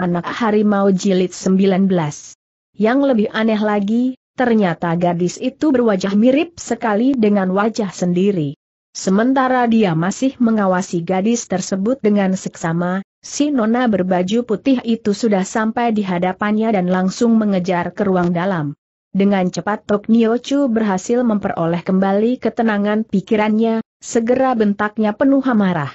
anak harimau jilid 19. Yang lebih aneh lagi, ternyata gadis itu berwajah mirip sekali dengan wajah sendiri. Sementara dia masih mengawasi gadis tersebut dengan seksama, si nona berbaju putih itu sudah sampai di hadapannya dan langsung mengejar ke ruang dalam. Dengan cepat Tok Niochu berhasil memperoleh kembali ketenangan pikirannya, segera bentaknya penuh amarah.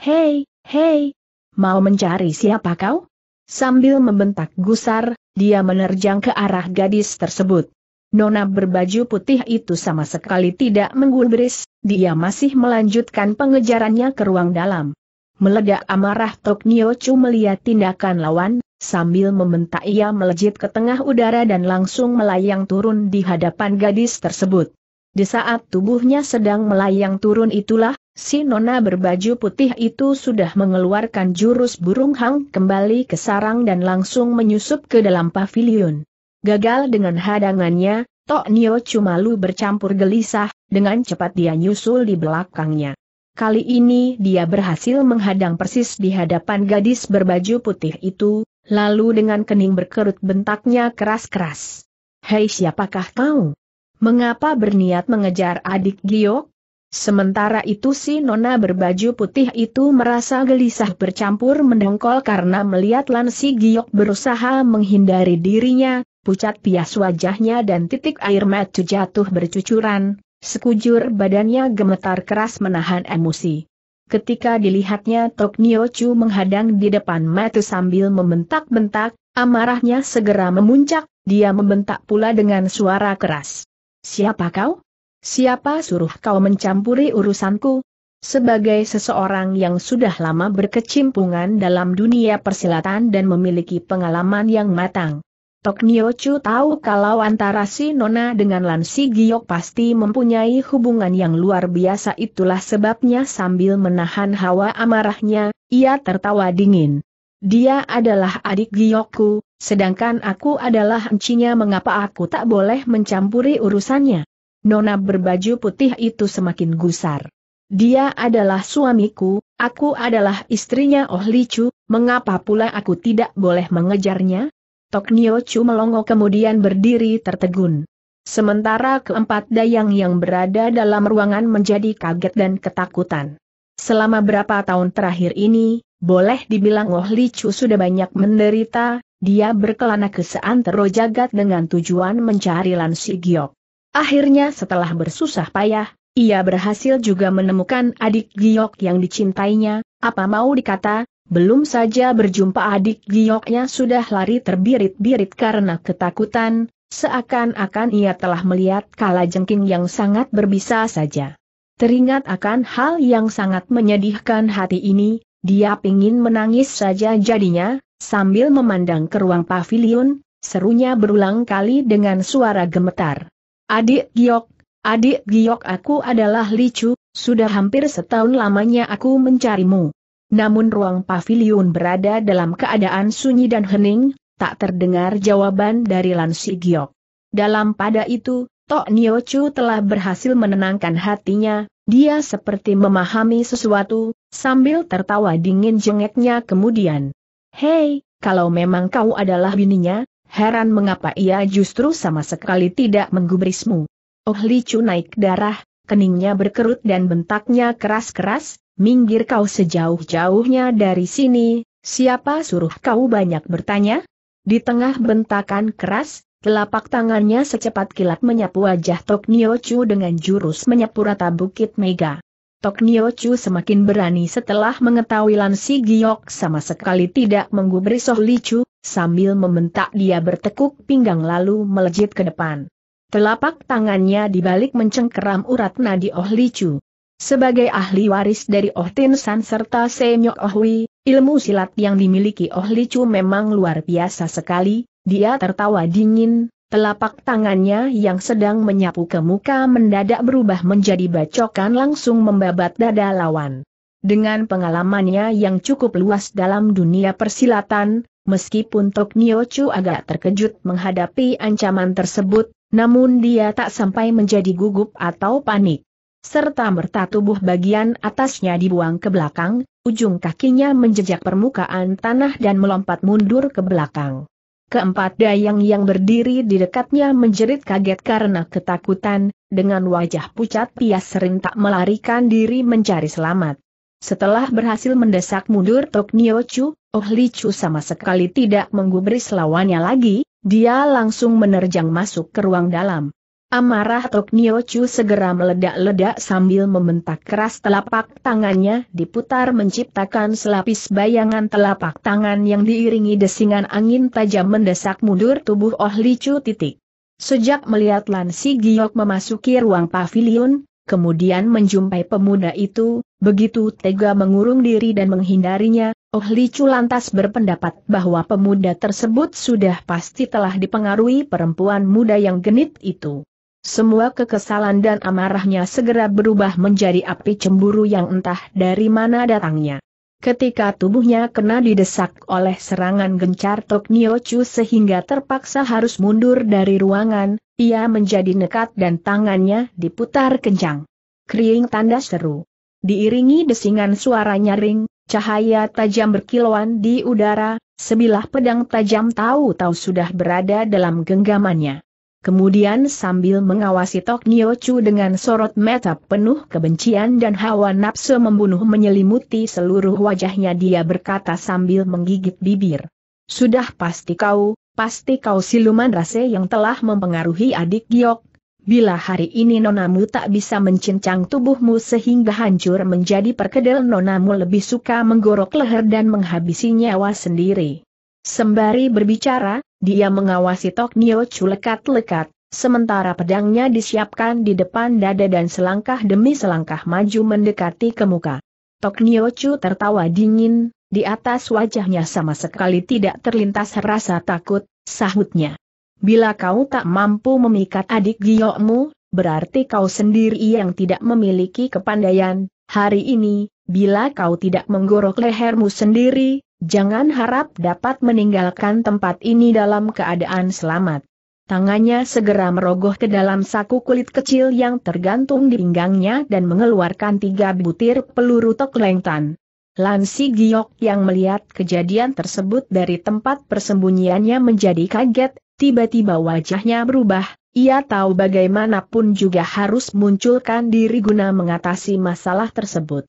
Hei, hei, mau mencari siapa kau? Sambil membentak gusar, dia menerjang ke arah gadis tersebut. Nona berbaju putih itu sama sekali tidak menggubris, dia masih melanjutkan pengejarannya ke ruang dalam. Meledak amarah Tok Chu melihat tindakan lawan, sambil membentak ia melejit ke tengah udara dan langsung melayang turun di hadapan gadis tersebut. Di saat tubuhnya sedang melayang turun itulah, Si nona berbaju putih itu sudah mengeluarkan jurus burung hang kembali ke sarang dan langsung menyusup ke dalam pavilion. Gagal dengan hadangannya, Tok Nio Cumalu bercampur gelisah, dengan cepat dia nyusul di belakangnya. Kali ini dia berhasil menghadang persis di hadapan gadis berbaju putih itu, lalu dengan kening berkerut bentaknya keras-keras. Hei siapakah kau? Mengapa berniat mengejar adik Giok? Sementara itu si nona berbaju putih itu merasa gelisah bercampur mendongkol karena melihat Lansi Giok berusaha menghindari dirinya, pucat pias wajahnya dan titik air mata jatuh bercucuran, sekujur badannya gemetar keras menahan emosi. Ketika dilihatnya Tok Nio Chu menghadang di depan mata sambil membentak-bentak, amarahnya segera memuncak, dia membentak pula dengan suara keras. Siapa kau? Siapa suruh kau mencampuri urusanku? Sebagai seseorang yang sudah lama berkecimpungan dalam dunia persilatan dan memiliki pengalaman yang matang, Tok Nio Chu tahu kalau antara si Nona dengan Lan Si Giok pasti mempunyai hubungan yang luar biasa itulah sebabnya sambil menahan hawa amarahnya, ia tertawa dingin. Dia adalah adik Giokku, sedangkan aku adalah encinya mengapa aku tak boleh mencampuri urusannya. Nona berbaju putih itu semakin gusar. Dia adalah suamiku, aku adalah istrinya Oh Licu, mengapa pula aku tidak boleh mengejarnya? Tok Nio Chu melongo kemudian berdiri tertegun. Sementara keempat dayang yang berada dalam ruangan menjadi kaget dan ketakutan. Selama berapa tahun terakhir ini, boleh dibilang Oh Licu sudah banyak menderita, dia berkelana ke seantero jagat dengan tujuan mencari Lan Giok. Akhirnya setelah bersusah payah, ia berhasil juga menemukan adik Giok yang dicintainya, apa mau dikata, belum saja berjumpa adik Gioknya sudah lari terbirit-birit karena ketakutan, seakan-akan ia telah melihat kala jengking yang sangat berbisa saja. Teringat akan hal yang sangat menyedihkan hati ini, dia pingin menangis saja jadinya, sambil memandang ke ruang pavilion, serunya berulang kali dengan suara gemetar. Adik Giok, adik Giok aku adalah Licu, sudah hampir setahun lamanya aku mencarimu. Namun ruang pavilion berada dalam keadaan sunyi dan hening, tak terdengar jawaban dari Lansi Giok. Dalam pada itu, Tok Nio Chu telah berhasil menenangkan hatinya, dia seperti memahami sesuatu, sambil tertawa dingin jengeknya kemudian. Hei, kalau memang kau adalah bininya, heran mengapa ia justru sama sekali tidak menggubrismu. Oh Li Chu naik darah, keningnya berkerut dan bentaknya keras-keras, minggir kau sejauh-jauhnya dari sini, siapa suruh kau banyak bertanya? Di tengah bentakan keras, telapak tangannya secepat kilat menyapu wajah Tok Nio Chu dengan jurus menyapu rata Bukit Mega. Tok Nio Chu semakin berani setelah mengetahui Lan Si Giok sama sekali tidak menggubri Soh Li Chu, sambil membentak dia bertekuk pinggang lalu melejit ke depan. Telapak tangannya dibalik mencengkeram urat nadi Oh Li Chu. Sebagai ahli waris dari Oh Tin San serta Senyok Oh Hui, ilmu silat yang dimiliki Oh Li Chu memang luar biasa sekali, dia tertawa dingin, Telapak tangannya yang sedang menyapu ke muka mendadak berubah menjadi bacokan langsung membabat dada lawan. Dengan pengalamannya yang cukup luas dalam dunia persilatan, meskipun Tok Niochu agak terkejut menghadapi ancaman tersebut, namun dia tak sampai menjadi gugup atau panik. Serta merta tubuh bagian atasnya dibuang ke belakang, ujung kakinya menjejak permukaan tanah dan melompat mundur ke belakang. Keempat dayang yang berdiri di dekatnya menjerit kaget karena ketakutan, dengan wajah pucat sering tak melarikan diri mencari selamat. Setelah berhasil mendesak mundur Tok Chu, Oh Li Chu sama sekali tidak menggubris lawannya lagi, dia langsung menerjang masuk ke ruang dalam. Amarah Tok Niochu segera meledak-ledak sambil membentak keras telapak tangannya diputar menciptakan selapis bayangan telapak tangan yang diiringi desingan angin tajam mendesak mundur tubuh Oh Chu titik. Sejak melihat Lan Si Giok memasuki ruang pavilion, kemudian menjumpai pemuda itu, begitu tega mengurung diri dan menghindarinya, Oh Chu lantas berpendapat bahwa pemuda tersebut sudah pasti telah dipengaruhi perempuan muda yang genit itu. Semua kekesalan dan amarahnya segera berubah menjadi api cemburu yang entah dari mana datangnya. Ketika tubuhnya kena didesak oleh serangan gencar Tok Niochu sehingga terpaksa harus mundur dari ruangan, ia menjadi nekat dan tangannya diputar kencang. Kering tanda seru. Diiringi desingan suara nyaring, cahaya tajam berkilauan di udara, sebilah pedang tajam tahu-tahu sudah berada dalam genggamannya. Kemudian sambil mengawasi Tok Nio Chu dengan sorot mata penuh kebencian dan hawa nafsu membunuh menyelimuti seluruh wajahnya dia berkata sambil menggigit bibir. Sudah pasti kau, pasti kau siluman rase yang telah mempengaruhi adik Giok. Bila hari ini nonamu tak bisa mencincang tubuhmu sehingga hancur menjadi perkedel nonamu lebih suka menggorok leher dan menghabisi nyawa sendiri. Sembari berbicara, dia mengawasi Tok Nio Chu lekat-lekat, sementara pedangnya disiapkan di depan dada dan selangkah demi selangkah maju mendekati ke muka. Tok Nio Chu tertawa dingin, di atas wajahnya sama sekali tidak terlintas rasa takut, sahutnya. Bila kau tak mampu memikat adik giokmu, berarti kau sendiri yang tidak memiliki kepandaian. Hari ini, bila kau tidak menggorok lehermu sendiri, Jangan harap dapat meninggalkan tempat ini dalam keadaan selamat. Tangannya segera merogoh ke dalam saku kulit kecil yang tergantung di pinggangnya dan mengeluarkan tiga butir peluru teklengtan. Lansi Giok yang melihat kejadian tersebut dari tempat persembunyiannya menjadi kaget, tiba-tiba wajahnya berubah, ia tahu bagaimanapun juga harus munculkan diri guna mengatasi masalah tersebut.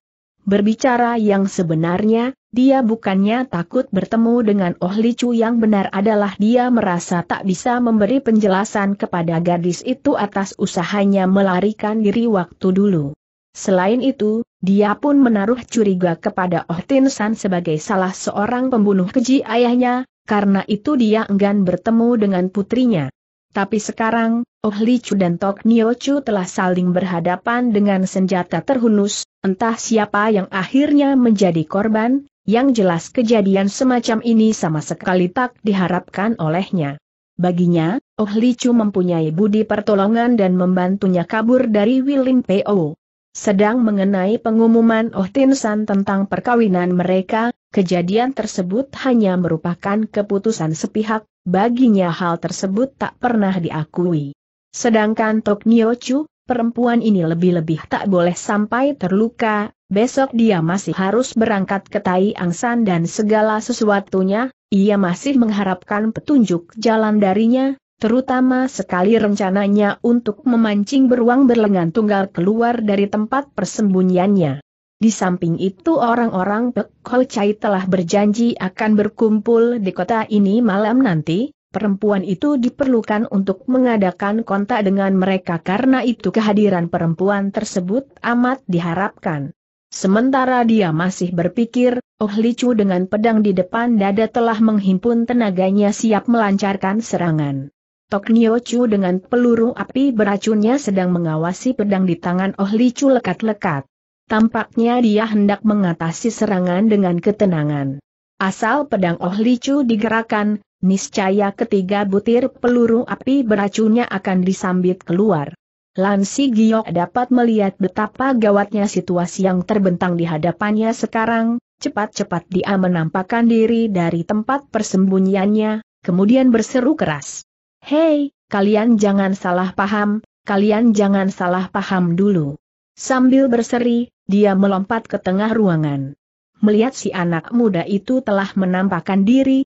Berbicara yang sebenarnya, dia bukannya takut bertemu dengan Oh Licu yang benar adalah dia merasa tak bisa memberi penjelasan kepada gadis itu atas usahanya melarikan diri waktu dulu. Selain itu, dia pun menaruh curiga kepada Oh Tin San sebagai salah seorang pembunuh keji ayahnya, karena itu dia enggan bertemu dengan putrinya. Tapi sekarang, Oh Li dan Tok Nio Chu telah saling berhadapan dengan senjata terhunus, Entah siapa yang akhirnya menjadi korban, yang jelas kejadian semacam ini sama sekali tak diharapkan olehnya. Baginya, Oh Li Chu mempunyai budi pertolongan dan membantunya kabur dari Willing P.O. Sedang mengenai pengumuman Oh Tin San tentang perkawinan mereka, kejadian tersebut hanya merupakan keputusan sepihak, baginya hal tersebut tak pernah diakui. Sedangkan Tok Nio Chu, perempuan ini lebih-lebih tak boleh sampai terluka, besok dia masih harus berangkat ke Tai Angsan dan segala sesuatunya, ia masih mengharapkan petunjuk jalan darinya, terutama sekali rencananya untuk memancing beruang berlengan tunggal keluar dari tempat persembunyiannya. Di samping itu orang-orang Pek Chai telah berjanji akan berkumpul di kota ini malam nanti, Perempuan itu diperlukan untuk mengadakan kontak dengan mereka karena itu kehadiran perempuan tersebut amat diharapkan. Sementara dia masih berpikir, Oh Licu dengan pedang di depan dada telah menghimpun tenaganya siap melancarkan serangan. Tok Nio Chu dengan peluru api beracunnya sedang mengawasi pedang di tangan Oh Licu lekat-lekat. Tampaknya dia hendak mengatasi serangan dengan ketenangan. Asal pedang Oh Licu digerakkan, niscaya ketiga butir peluru api beracunnya akan disambit keluar. Lansi Giok dapat melihat betapa gawatnya situasi yang terbentang di hadapannya sekarang, cepat-cepat dia menampakkan diri dari tempat persembunyiannya, kemudian berseru keras. Hei, kalian jangan salah paham, kalian jangan salah paham dulu. Sambil berseri, dia melompat ke tengah ruangan. Melihat si anak muda itu telah menampakkan diri,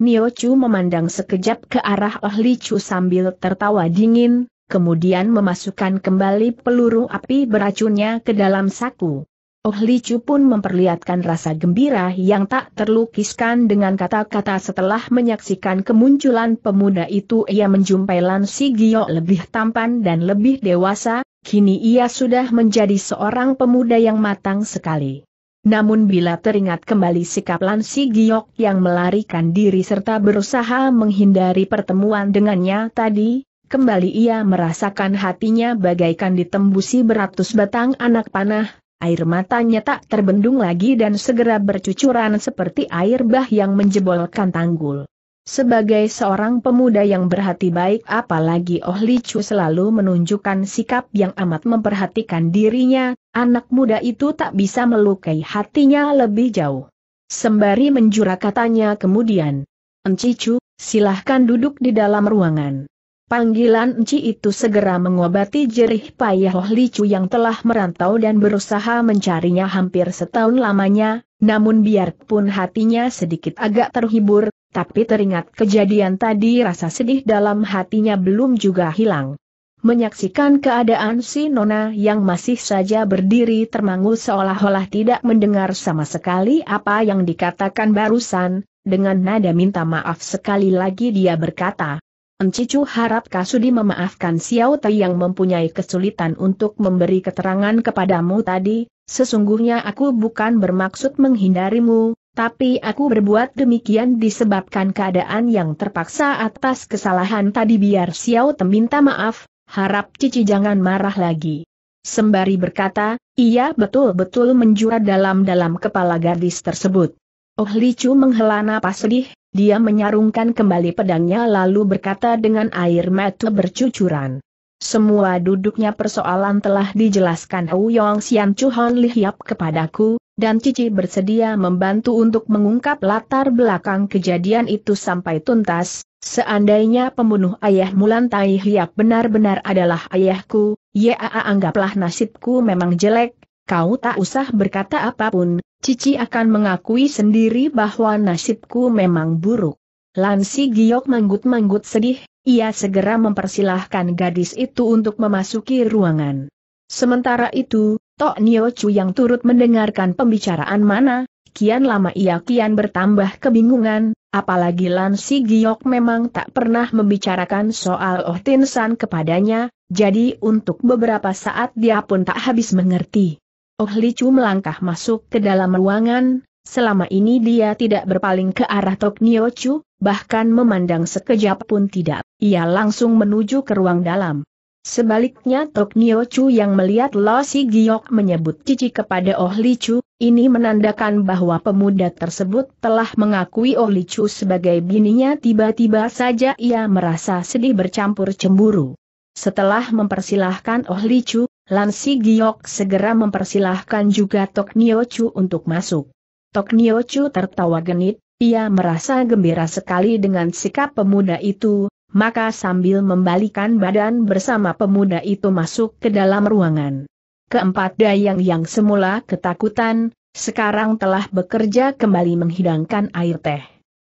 Nio Chu memandang sekejap ke arah Oh Chu sambil tertawa dingin, kemudian memasukkan kembali peluru api beracunnya ke dalam saku. Oh Chu pun memperlihatkan rasa gembira yang tak terlukiskan dengan kata-kata setelah menyaksikan kemunculan pemuda itu ia menjumpai Lan Si Gio lebih tampan dan lebih dewasa, kini ia sudah menjadi seorang pemuda yang matang sekali. Namun bila teringat kembali sikap Lansi Giok yang melarikan diri serta berusaha menghindari pertemuan dengannya tadi, kembali ia merasakan hatinya bagaikan ditembusi beratus batang anak panah, air matanya tak terbendung lagi dan segera bercucuran seperti air bah yang menjebolkan tanggul. Sebagai seorang pemuda yang berhati baik apalagi Oh Li Chu selalu menunjukkan sikap yang amat memperhatikan dirinya, anak muda itu tak bisa melukai hatinya lebih jauh. Sembari menjura katanya kemudian, Enci Chu, silahkan duduk di dalam ruangan. Panggilan Enci itu segera mengobati jerih payah Oh Li Chu yang telah merantau dan berusaha mencarinya hampir setahun lamanya, namun biarpun hatinya sedikit agak terhibur, tapi teringat kejadian tadi rasa sedih dalam hatinya belum juga hilang. Menyaksikan keadaan si Nona yang masih saja berdiri termangu seolah-olah tidak mendengar sama sekali apa yang dikatakan barusan, dengan nada minta maaf sekali lagi dia berkata. Encicu harap Kasudi memaafkan Xiao Tai yang mempunyai kesulitan untuk memberi keterangan kepadamu tadi, sesungguhnya aku bukan bermaksud menghindarimu, tapi aku berbuat demikian disebabkan keadaan yang terpaksa atas kesalahan tadi biar Xiao minta maaf, harap Cici jangan marah lagi. Sembari berkata, ia betul-betul menjura dalam-dalam kepala gadis tersebut. Oh Li Chu menghela napas sedih, dia menyarungkan kembali pedangnya lalu berkata dengan air mata bercucuran. Semua duduknya persoalan telah dijelaskan Hu Yong Xian Chu Hon Hiap kepadaku, dan Cici bersedia membantu untuk mengungkap latar belakang kejadian itu sampai tuntas, seandainya pembunuh ayah Mulan Tai hiap benar-benar adalah ayahku, ya anggaplah nasibku memang jelek, kau tak usah berkata apapun, Cici akan mengakui sendiri bahwa nasibku memang buruk. Lansi Giok manggut-manggut sedih, ia segera mempersilahkan gadis itu untuk memasuki ruangan. Sementara itu, Tok Nio Chu yang turut mendengarkan pembicaraan mana, kian lama ia kian bertambah kebingungan, apalagi Lan Si Giok memang tak pernah membicarakan soal Oh Tin San kepadanya, jadi untuk beberapa saat dia pun tak habis mengerti. Oh Li Chu melangkah masuk ke dalam ruangan, selama ini dia tidak berpaling ke arah Tok Nio Chu, bahkan memandang sekejap pun tidak, ia langsung menuju ke ruang dalam. Sebaliknya Tok Nio Chu yang melihat Lo Si Giok menyebut cici kepada Oh Li Chu, ini menandakan bahwa pemuda tersebut telah mengakui Oh Li Chu sebagai bininya tiba-tiba saja ia merasa sedih bercampur cemburu. Setelah mempersilahkan Oh Li Chu, Lan Si Giok segera mempersilahkan juga Tok Nio Chu untuk masuk. Tok Nio Chu tertawa genit, ia merasa gembira sekali dengan sikap pemuda itu, maka sambil membalikan badan bersama pemuda itu masuk ke dalam ruangan. Keempat dayang yang semula ketakutan, sekarang telah bekerja kembali menghidangkan air teh.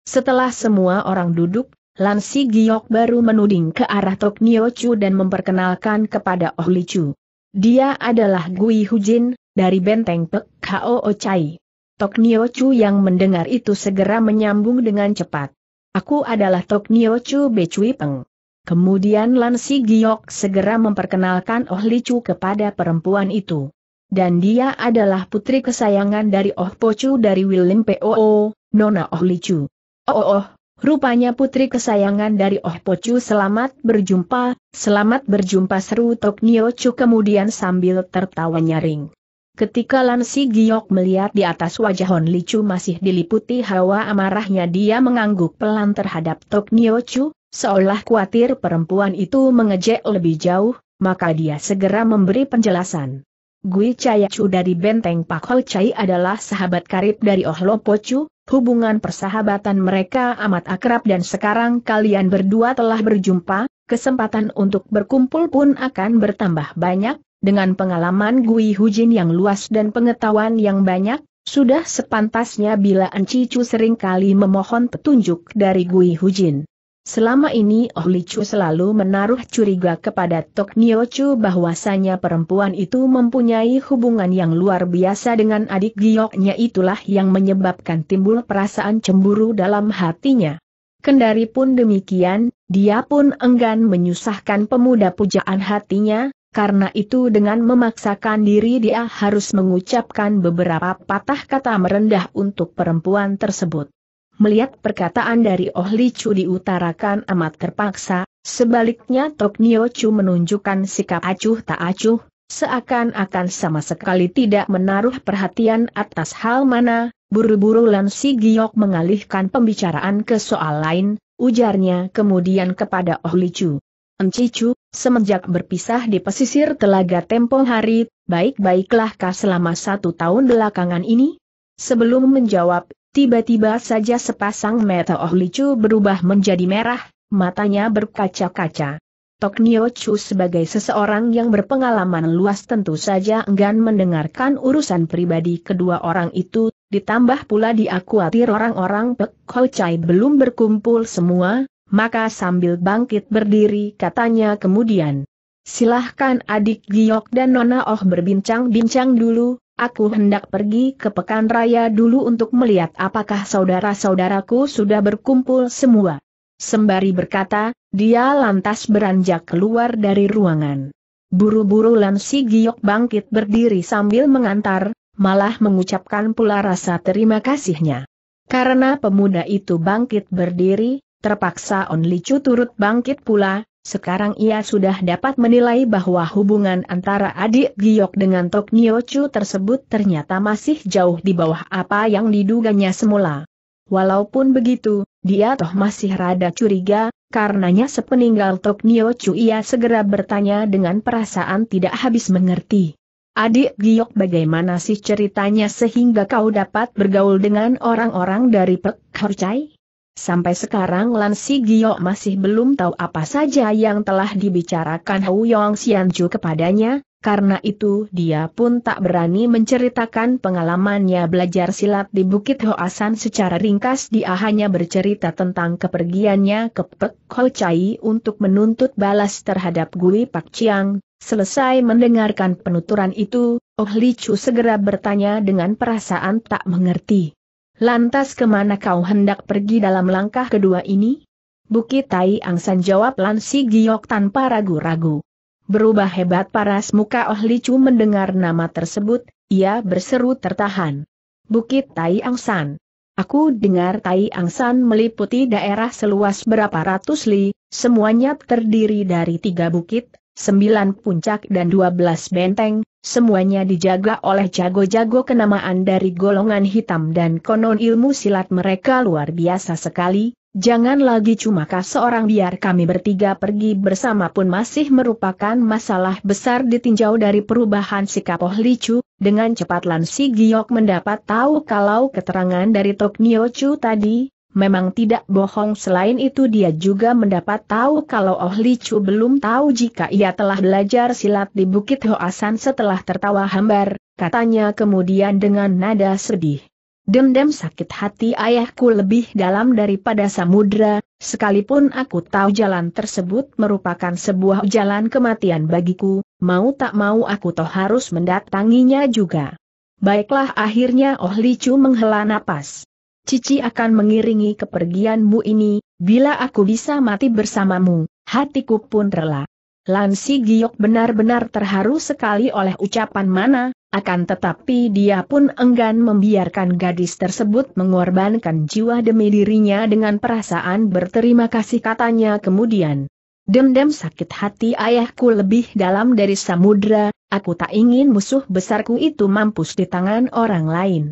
Setelah semua orang duduk, Lansi Giok baru menuding ke arah Tok Niochu dan memperkenalkan kepada Oh Li Chu. Dia adalah Gui Hujin, dari benteng Pek Kao Ochai. Tok Niochu yang mendengar itu segera menyambung dengan cepat. Aku adalah Tok Nio Chu Be Cui Peng. Kemudian Lan Si Giok segera memperkenalkan Oh Li Chu kepada perempuan itu. Dan dia adalah putri kesayangan dari Oh Po Chu dari William P.O.O., Nona Oh Li Chu. Oh, oh, oh, rupanya putri kesayangan dari Oh Po Chu selamat berjumpa, selamat berjumpa seru Tok Nio Chu kemudian sambil tertawa nyaring. Ketika Lan Si Giok melihat di atas wajah Hon Licu masih diliputi hawa amarahnya dia mengangguk pelan terhadap Tok Nio Chu, seolah khawatir perempuan itu mengejek lebih jauh, maka dia segera memberi penjelasan. Gui Chaya Chu dari Benteng Pak Ho Chai adalah sahabat karib dari Oh Lopo Chu, hubungan persahabatan mereka amat akrab dan sekarang kalian berdua telah berjumpa, kesempatan untuk berkumpul pun akan bertambah banyak, dengan pengalaman Gui Hujin yang luas dan pengetahuan yang banyak, sudah sepantasnya bila sering kali memohon petunjuk dari Gui Hujin. Selama ini Oh Li Chu selalu menaruh curiga kepada Tok Nio Chu bahwasanya perempuan itu mempunyai hubungan yang luar biasa dengan adik gioknya itulah yang menyebabkan timbul perasaan cemburu dalam hatinya. Kendari pun demikian, dia pun enggan menyusahkan pemuda pujaan hatinya, karena itu dengan memaksakan diri dia harus mengucapkan beberapa patah kata merendah untuk perempuan tersebut. Melihat perkataan dari Oh Li Chu diutarakan amat terpaksa, sebaliknya Tok Nio Chu menunjukkan sikap acuh tak acuh, seakan-akan sama sekali tidak menaruh perhatian atas hal mana, buru-buru Lan Si Giok mengalihkan pembicaraan ke soal lain, ujarnya kemudian kepada Oh Li Chu. Encicu, semenjak berpisah di pesisir telaga tempo hari, baik-baiklahkah selama satu tahun belakangan ini? Sebelum menjawab, tiba-tiba saja sepasang mata Oh Licu berubah menjadi merah, matanya berkaca-kaca. Toknio Chu sebagai seseorang yang berpengalaman luas tentu saja enggan mendengarkan urusan pribadi kedua orang itu, ditambah pula dia khawatir orang-orang Pek Ho Chai belum berkumpul semua, maka sambil bangkit berdiri katanya kemudian. Silahkan adik Giok dan Nona Oh berbincang-bincang dulu, aku hendak pergi ke Pekan Raya dulu untuk melihat apakah saudara-saudaraku sudah berkumpul semua. Sembari berkata, dia lantas beranjak keluar dari ruangan. Buru-buru Lansi Giok bangkit berdiri sambil mengantar, malah mengucapkan pula rasa terima kasihnya. Karena pemuda itu bangkit berdiri, Terpaksa On Licu turut bangkit pula, sekarang ia sudah dapat menilai bahwa hubungan antara adik Giok dengan Tok Chu tersebut ternyata masih jauh di bawah apa yang diduganya semula. Walaupun begitu, dia toh masih rada curiga, karenanya sepeninggal Tok Chu ia segera bertanya dengan perasaan tidak habis mengerti. Adik Giok bagaimana sih ceritanya sehingga kau dapat bergaul dengan orang-orang dari Pek Horcai? Sampai sekarang Lan Si Gio masih belum tahu apa saja yang telah dibicarakan Hou Yong Xianju kepadanya, karena itu dia pun tak berani menceritakan pengalamannya belajar silat di Bukit Hoasan secara ringkas dia hanya bercerita tentang kepergiannya ke Pek Ho Chai untuk menuntut balas terhadap Gui Pak Chiang. Selesai mendengarkan penuturan itu, Oh Li Chu segera bertanya dengan perasaan tak mengerti. Lantas kemana kau hendak pergi dalam langkah kedua ini? Bukit Tai Angsan jawab Lan Si Giok tanpa ragu-ragu. Berubah hebat paras muka Oh Licu mendengar nama tersebut, ia berseru tertahan. Bukit Tai Angsan. Aku dengar Tai Angsan meliputi daerah seluas berapa ratus li, semuanya terdiri dari tiga bukit, sembilan puncak dan dua belas benteng, semuanya dijaga oleh jago-jago kenamaan dari golongan hitam dan konon ilmu silat mereka luar biasa sekali, jangan lagi cuma kah seorang biar kami bertiga pergi bersama pun masih merupakan masalah besar ditinjau dari perubahan sikap Oh Licu, dengan cepat Lan Giok mendapat tahu kalau keterangan dari Tok Nio Chu tadi, Memang tidak bohong selain itu dia juga mendapat tahu kalau Oh Li Chu belum tahu jika ia telah belajar silat di Bukit Hoasan setelah tertawa hambar, katanya kemudian dengan nada sedih. Dendam sakit hati ayahku lebih dalam daripada samudra, sekalipun aku tahu jalan tersebut merupakan sebuah jalan kematian bagiku, mau tak mau aku toh harus mendatanginya juga. Baiklah akhirnya Oh Li Chu menghela napas. Cici akan mengiringi kepergianmu ini, bila aku bisa mati bersamamu, hatiku pun rela. Lansi Giok benar-benar terharu sekali oleh ucapan mana, akan tetapi dia pun enggan membiarkan gadis tersebut mengorbankan jiwa demi dirinya dengan perasaan berterima kasih katanya kemudian. Dendam sakit hati ayahku lebih dalam dari samudra, aku tak ingin musuh besarku itu mampus di tangan orang lain.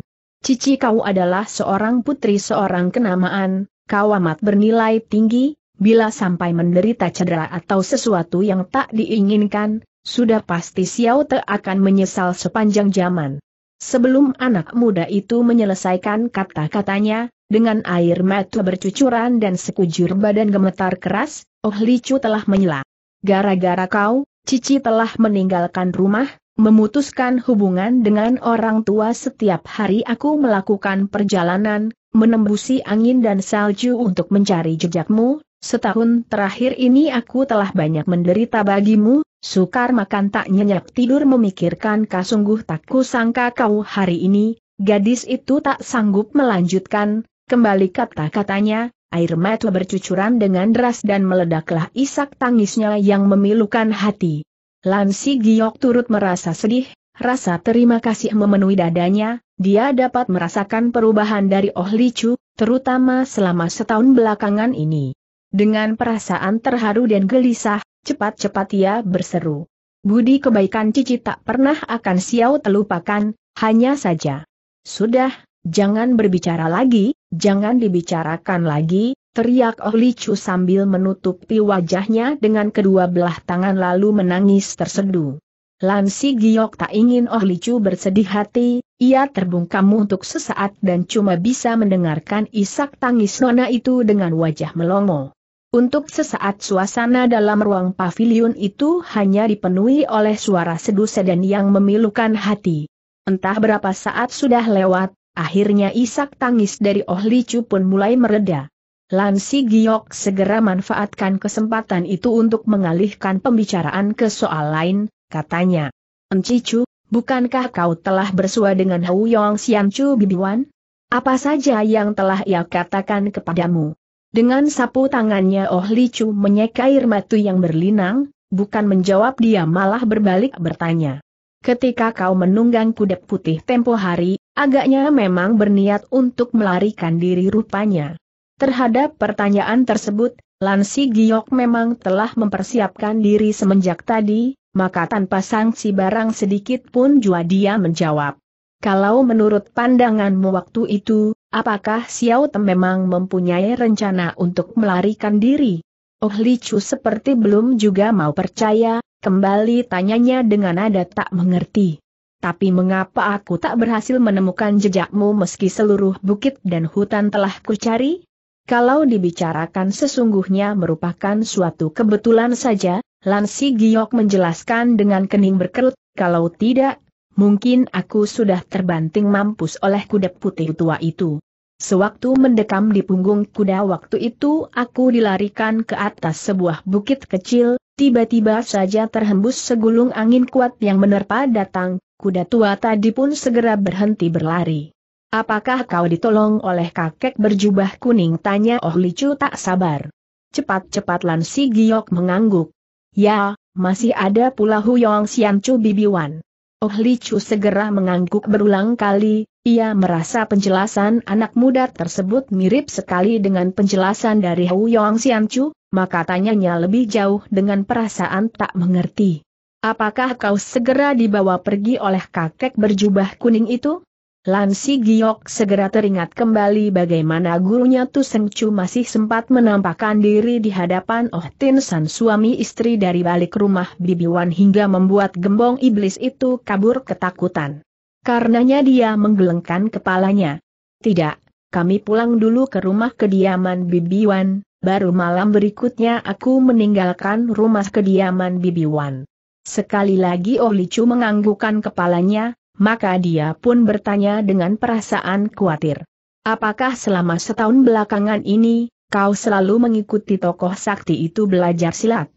Cici kau adalah seorang putri seorang kenamaan, kau amat bernilai tinggi, bila sampai menderita cedera atau sesuatu yang tak diinginkan, sudah pasti Xiao Te akan menyesal sepanjang zaman. Sebelum anak muda itu menyelesaikan kata-katanya, dengan air mata bercucuran dan sekujur badan gemetar keras, Oh Licu telah menyela. Gara-gara kau, Cici telah meninggalkan rumah, memutuskan hubungan dengan orang tua setiap hari aku melakukan perjalanan, menembusi angin dan salju untuk mencari jejakmu, setahun terakhir ini aku telah banyak menderita bagimu, sukar makan tak nyenyak tidur memikirkan kasungguh tak kusangka kau hari ini, gadis itu tak sanggup melanjutkan, kembali kata-katanya, air mata bercucuran dengan deras dan meledaklah isak tangisnya yang memilukan hati. Lansi Giok turut merasa sedih, rasa terima kasih memenuhi dadanya, dia dapat merasakan perubahan dari Oh Li Chu, terutama selama setahun belakangan ini. Dengan perasaan terharu dan gelisah, cepat-cepat ia berseru. Budi kebaikan Cici tak pernah akan siau terlupakan, hanya saja. Sudah, jangan berbicara lagi, jangan dibicarakan lagi, teriak Oh Licu sambil menutupi wajahnya dengan kedua belah tangan lalu menangis terseduh. Lansi Giok tak ingin Oh Licu bersedih hati, ia terbungkam untuk sesaat dan cuma bisa mendengarkan isak tangis nona itu dengan wajah melongo. Untuk sesaat suasana dalam ruang pavilion itu hanya dipenuhi oleh suara seduh sedan yang memilukan hati. Entah berapa saat sudah lewat, akhirnya isak tangis dari Oh Licu pun mulai meredah. Lansi Giok segera manfaatkan kesempatan itu untuk mengalihkan pembicaraan ke soal lain, katanya. Encicu, bukankah kau telah bersua dengan Hou Yong Bibi Bibiwan? Apa saja yang telah ia katakan kepadamu? Dengan sapu tangannya Oh Li Chu menyeka air matu yang berlinang, bukan menjawab dia malah berbalik bertanya. Ketika kau menunggang kuda putih tempo hari, agaknya memang berniat untuk melarikan diri rupanya. Terhadap pertanyaan tersebut, Lansi Giok memang telah mempersiapkan diri semenjak tadi, maka tanpa sanksi barang sedikit pun jua dia menjawab. Kalau menurut pandanganmu waktu itu, apakah Xiao Tem memang mempunyai rencana untuk melarikan diri? Oh Li Chu seperti belum juga mau percaya, kembali tanyanya dengan nada tak mengerti. Tapi mengapa aku tak berhasil menemukan jejakmu meski seluruh bukit dan hutan telah kucari? kalau dibicarakan sesungguhnya merupakan suatu kebetulan saja, Lansi Giok menjelaskan dengan kening berkerut, kalau tidak, mungkin aku sudah terbanting mampus oleh kuda putih tua itu. Sewaktu mendekam di punggung kuda waktu itu aku dilarikan ke atas sebuah bukit kecil, tiba-tiba saja terhembus segulung angin kuat yang menerpa datang, kuda tua tadi pun segera berhenti berlari. Apakah kau ditolong oleh kakek berjubah kuning? Tanya Oh Licu tak sabar. Cepat-cepat Lan Giok mengangguk. Ya, masih ada pula Huyong Siancu Bibiwan. Oh Licu segera mengangguk berulang kali, ia merasa penjelasan anak muda tersebut mirip sekali dengan penjelasan dari Huyong Siancu, maka tanyanya lebih jauh dengan perasaan tak mengerti. Apakah kau segera dibawa pergi oleh kakek berjubah kuning itu? Lansi Giok segera teringat kembali bagaimana gurunya Tuseng Chu masih sempat menampakkan diri di hadapan Oh Tin San suami istri dari balik rumah Bibi Wan hingga membuat gembong iblis itu kabur ketakutan. Karenanya dia menggelengkan kepalanya. Tidak, kami pulang dulu ke rumah kediaman Bibi Wan. baru malam berikutnya aku meninggalkan rumah kediaman Bibi Wan. Sekali lagi Oh Li Chu menganggukkan kepalanya, maka dia pun bertanya dengan perasaan khawatir. Apakah selama setahun belakangan ini, kau selalu mengikuti tokoh sakti itu belajar silat?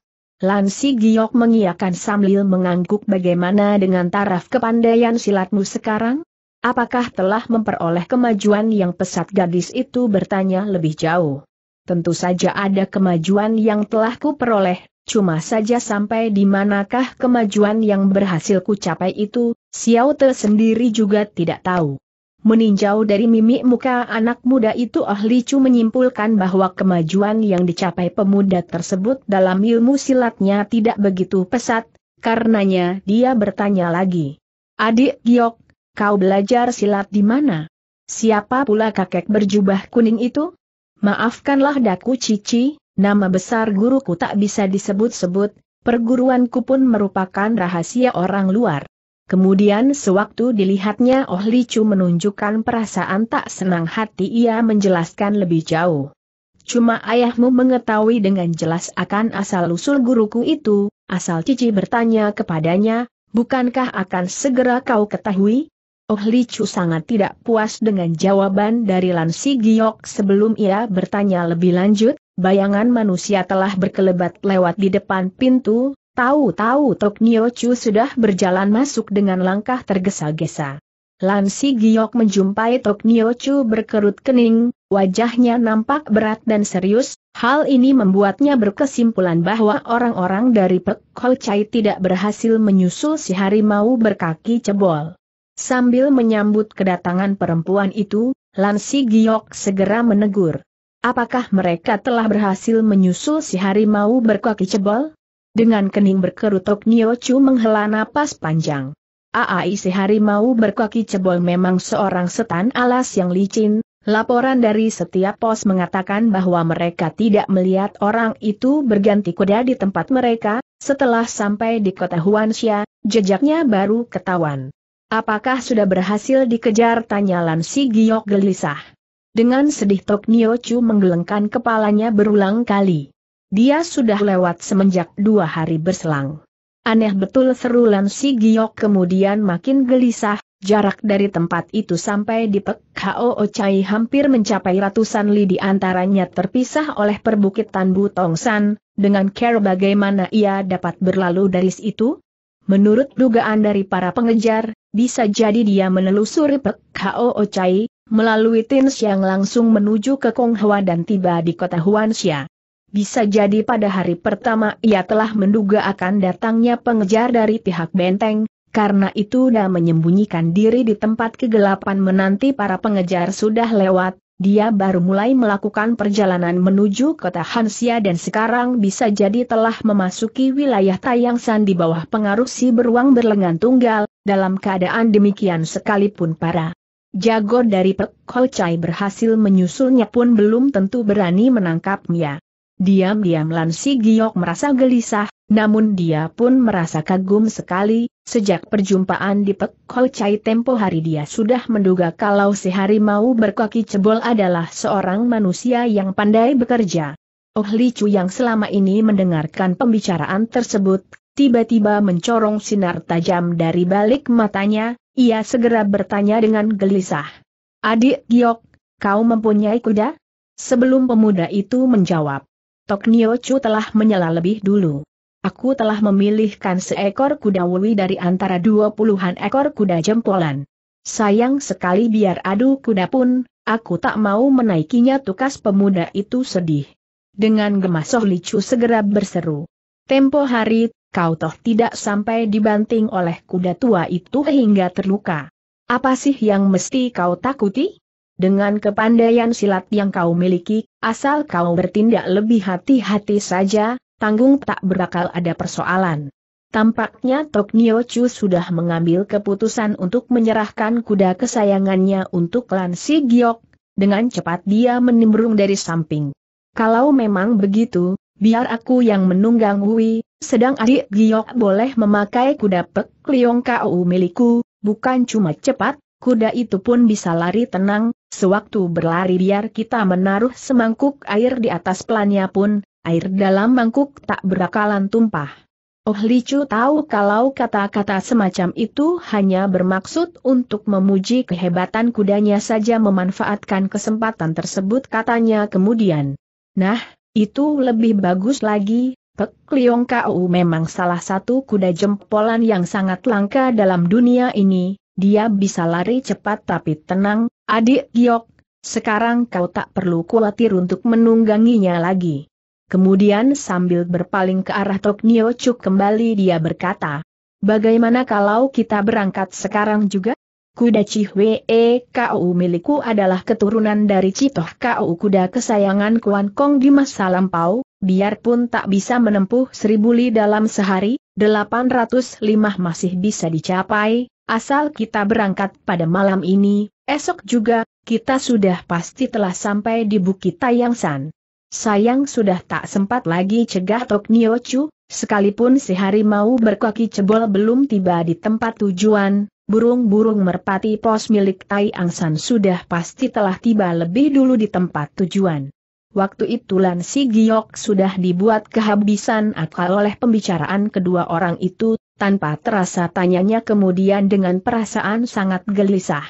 Lansi Giok mengiakan sambil mengangguk bagaimana dengan taraf kepandaian silatmu sekarang? Apakah telah memperoleh kemajuan yang pesat gadis itu bertanya lebih jauh? Tentu saja ada kemajuan yang telah kuperoleh, cuma saja sampai di manakah kemajuan yang berhasil kucapai itu, Xiao Te sendiri juga tidak tahu. Meninjau dari mimik muka anak muda itu ahli Chu menyimpulkan bahwa kemajuan yang dicapai pemuda tersebut dalam ilmu silatnya tidak begitu pesat, karenanya dia bertanya lagi. Adik Giok, kau belajar silat di mana? Siapa pula kakek berjubah kuning itu? Maafkanlah daku Cici, nama besar guruku tak bisa disebut-sebut, perguruanku pun merupakan rahasia orang luar. Kemudian sewaktu dilihatnya Oh Li Chu menunjukkan perasaan tak senang hati ia menjelaskan lebih jauh. Cuma ayahmu mengetahui dengan jelas akan asal-usul guruku itu, asal Cici bertanya kepadanya, bukankah akan segera kau ketahui? Oh Li Chu sangat tidak puas dengan jawaban dari Lansi Giok sebelum ia bertanya lebih lanjut, bayangan manusia telah berkelebat lewat di depan pintu, Tahu-tahu Tok Nio Chu sudah berjalan masuk dengan langkah tergesa-gesa. Lansi Giok menjumpai Tok Nio Chu berkerut kening, wajahnya nampak berat dan serius, hal ini membuatnya berkesimpulan bahwa orang-orang dari Pek Ho Chai tidak berhasil menyusul si harimau berkaki cebol. Sambil menyambut kedatangan perempuan itu, Lansi Giok segera menegur. Apakah mereka telah berhasil menyusul si harimau berkaki cebol? Dengan kening berkerut Tok Nio Chu menghela napas panjang. Aai si harimau berkaki cebol memang seorang setan alas yang licin, laporan dari setiap pos mengatakan bahwa mereka tidak melihat orang itu berganti kuda di tempat mereka, setelah sampai di kota Huanxia, jejaknya baru ketahuan. Apakah sudah berhasil dikejar tanya Lan Si Giok gelisah. Dengan sedih Tok Nio Chu menggelengkan kepalanya berulang kali. Dia sudah lewat semenjak dua hari berselang. Aneh betul seru Si Giok kemudian makin gelisah, jarak dari tempat itu sampai di Pek ocai hampir mencapai ratusan li di antaranya terpisah oleh perbukitan san. dengan care bagaimana ia dapat berlalu dari situ? Menurut dugaan dari para pengejar, bisa jadi dia menelusuri Pek ocai melalui Tin yang langsung menuju ke konghua dan tiba di kota Huanxia. Bisa jadi pada hari pertama ia telah menduga akan datangnya pengejar dari pihak benteng, karena itu dia menyembunyikan diri di tempat kegelapan menanti para pengejar sudah lewat, dia baru mulai melakukan perjalanan menuju kota Hansia dan sekarang bisa jadi telah memasuki wilayah Tayangsan di bawah pengaruh si beruang berlengan tunggal, dalam keadaan demikian sekalipun para jago dari Pek Holcai berhasil menyusulnya pun belum tentu berani menangkapnya. Diam-diam Lan Giok merasa gelisah, namun dia pun merasa kagum sekali, sejak perjumpaan di Pekol Chai tempo hari dia sudah menduga kalau si harimau berkaki cebol adalah seorang manusia yang pandai bekerja. Oh Li Chu yang selama ini mendengarkan pembicaraan tersebut, tiba-tiba mencorong sinar tajam dari balik matanya, ia segera bertanya dengan gelisah. Adik Giok, kau mempunyai kuda? Sebelum pemuda itu menjawab, Tok Nio Chu telah menyela lebih dulu. Aku telah memilihkan seekor kuda wui dari antara dua puluhan ekor kuda jempolan. Sayang sekali biar adu kuda pun, aku tak mau menaikinya tukas pemuda itu sedih. Dengan gemas Soh Licu segera berseru. Tempo hari, kau toh tidak sampai dibanting oleh kuda tua itu hingga terluka. Apa sih yang mesti kau takuti? Dengan kepandaian silat yang kau miliki, asal kau bertindak lebih hati-hati saja, tanggung tak berakal ada persoalan. Tampaknya Tok Nio Chu sudah mengambil keputusan untuk menyerahkan kuda kesayangannya untuk Lan Si Giok, dengan cepat dia menimbrung dari samping. Kalau memang begitu, biar aku yang menunggang Hui, sedang adik Giok boleh memakai kuda Pek Liong Kau milikku, bukan cuma cepat, kuda itu pun bisa lari tenang, Sewaktu berlari biar kita menaruh semangkuk air di atas pelannya pun, air dalam mangkuk tak berakalan tumpah. Oh Licu tahu kalau kata-kata semacam itu hanya bermaksud untuk memuji kehebatan kudanya saja memanfaatkan kesempatan tersebut katanya kemudian. Nah, itu lebih bagus lagi, Pek Liong Kau memang salah satu kuda jempolan yang sangat langka dalam dunia ini, dia bisa lari cepat tapi tenang, adik Giok, sekarang kau tak perlu khawatir untuk menungganginya lagi. Kemudian sambil berpaling ke arah Tok Nio Chuk kembali dia berkata, Bagaimana kalau kita berangkat sekarang juga? Kuda Chihwe KU milikku adalah keturunan dari Citoh KU kuda kesayangan Kuan Kong di masa lampau, biarpun tak bisa menempuh seribu li dalam sehari, 805 masih bisa dicapai, Asal kita berangkat pada malam ini, esok juga, kita sudah pasti telah sampai di Bukit Tayang Sayang sudah tak sempat lagi cegah Tok Niochu, sekalipun si harimau berkaki cebol belum tiba di tempat tujuan, burung-burung merpati pos milik Tai Angsan sudah pasti telah tiba lebih dulu di tempat tujuan. Waktu itu Lan Si Giok sudah dibuat kehabisan akal oleh pembicaraan kedua orang itu, tanpa terasa tanyanya kemudian dengan perasaan sangat gelisah.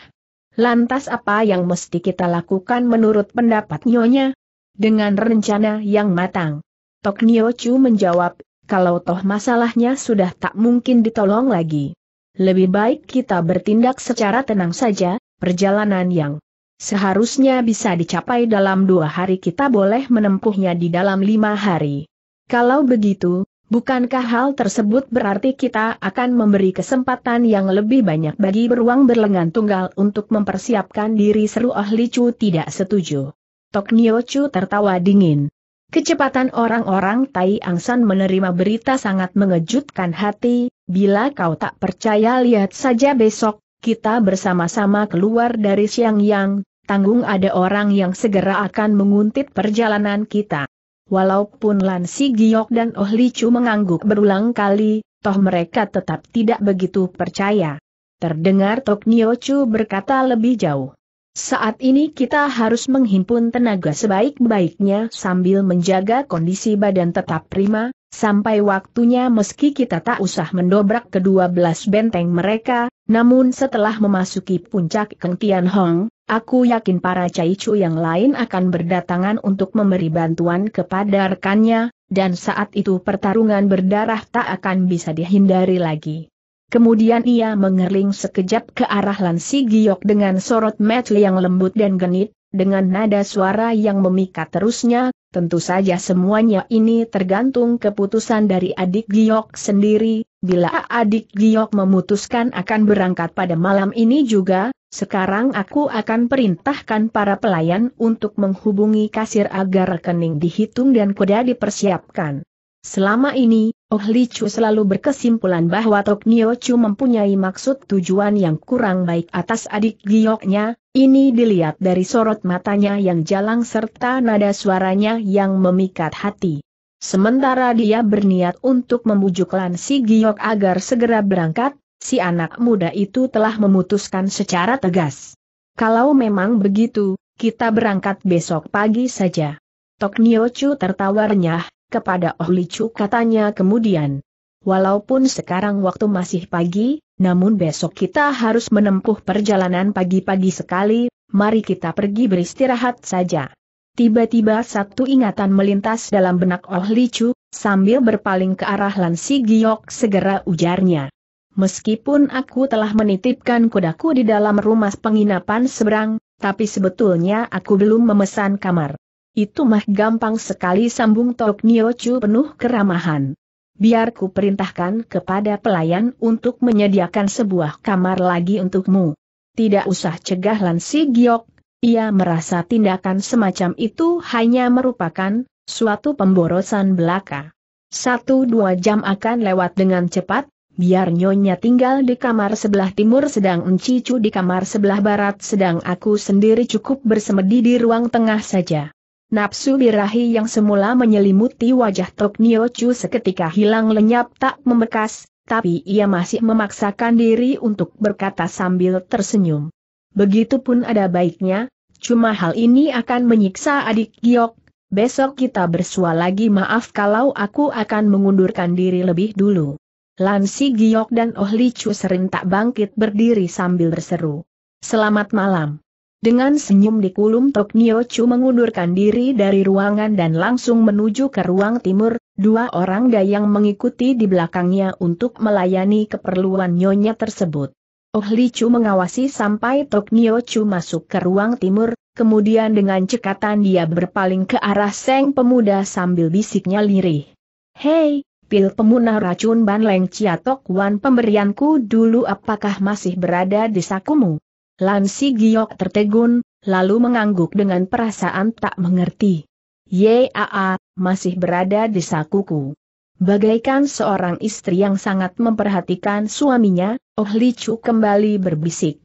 Lantas apa yang mesti kita lakukan menurut pendapat Nyonya? Dengan rencana yang matang. Tok Nyo Chu menjawab, kalau toh masalahnya sudah tak mungkin ditolong lagi. Lebih baik kita bertindak secara tenang saja, perjalanan yang seharusnya bisa dicapai dalam dua hari kita boleh menempuhnya di dalam lima hari. Kalau begitu, Bukankah hal tersebut berarti kita akan memberi kesempatan yang lebih banyak bagi beruang berlengan tunggal untuk mempersiapkan diri seru ahli Chu tidak setuju. Tok Nio Chu tertawa dingin. Kecepatan orang-orang Tai Angsan menerima berita sangat mengejutkan hati, bila kau tak percaya lihat saja besok, kita bersama-sama keluar dari Siang Yang, tanggung ada orang yang segera akan menguntit perjalanan kita. Walaupun Lan Si Giok dan Oh Li Chu mengangguk berulang kali, toh mereka tetap tidak begitu percaya. Terdengar Tok Nio Chu berkata lebih jauh. Saat ini kita harus menghimpun tenaga sebaik-baiknya sambil menjaga kondisi badan tetap prima, sampai waktunya meski kita tak usah mendobrak kedua belas benteng mereka, namun setelah memasuki puncak Keng Tian Hong, Aku yakin para caicu yang lain akan berdatangan untuk memberi bantuan kepada rekannya, dan saat itu pertarungan berdarah tak akan bisa dihindari lagi. Kemudian ia mengerling sekejap ke arah Lansi Giok dengan sorot mata yang lembut dan genit, dengan nada suara yang memikat terusnya, tentu saja semuanya ini tergantung keputusan dari adik Giok sendiri, bila adik Giok memutuskan akan berangkat pada malam ini juga, sekarang aku akan perintahkan para pelayan untuk menghubungi kasir agar rekening dihitung dan kuda dipersiapkan. Selama ini, Oh Li Chu selalu berkesimpulan bahwa Tok Nio Chu mempunyai maksud tujuan yang kurang baik atas adik gioknya, ini dilihat dari sorot matanya yang jalang serta nada suaranya yang memikat hati. Sementara dia berniat untuk membujuk Lan Si Giok agar segera berangkat, si anak muda itu telah memutuskan secara tegas. Kalau memang begitu, kita berangkat besok pagi saja. Tok Niochu tertawa renyah, kepada Oh Chu katanya kemudian. Walaupun sekarang waktu masih pagi, namun besok kita harus menempuh perjalanan pagi-pagi sekali, mari kita pergi beristirahat saja. Tiba-tiba satu ingatan melintas dalam benak Oh Chu, sambil berpaling ke arah Lan Giok segera ujarnya. Meskipun aku telah menitipkan kudaku di dalam rumah penginapan seberang, tapi sebetulnya aku belum memesan kamar. Itu mah gampang sekali sambung Tok Niochu penuh keramahan. Biar ku perintahkan kepada pelayan untuk menyediakan sebuah kamar lagi untukmu. Tidak usah cegah Lansi Giok, ia merasa tindakan semacam itu hanya merupakan suatu pemborosan belaka. Satu dua jam akan lewat dengan cepat, Biar Nyonya tinggal di kamar sebelah timur sedang Encicu di kamar sebelah barat sedang aku sendiri cukup bersemedi di ruang tengah saja. napsu birahi yang semula menyelimuti wajah Tok Niochu seketika hilang lenyap tak membekas, tapi ia masih memaksakan diri untuk berkata sambil tersenyum. Begitupun ada baiknya, cuma hal ini akan menyiksa adik Giok, besok kita bersua lagi maaf kalau aku akan mengundurkan diri lebih dulu. Lansi Giok dan Oh Li Chu serentak bangkit berdiri sambil berseru. Selamat malam. Dengan senyum di kulum Tok Nio Chu mengundurkan diri dari ruangan dan langsung menuju ke ruang timur, dua orang dayang mengikuti di belakangnya untuk melayani keperluan nyonya tersebut. Oh Li Chu mengawasi sampai Tok Nio Chu masuk ke ruang timur, kemudian dengan cekatan dia berpaling ke arah Seng Pemuda sambil bisiknya lirih. Hei, pil pemunah racun Ban Leng Tok Wan pemberianku dulu apakah masih berada di sakumu? Lan Si Giok tertegun, lalu mengangguk dengan perasaan tak mengerti. Yaa, masih berada di sakuku. Bagaikan seorang istri yang sangat memperhatikan suaminya, Oh Li Chu kembali berbisik.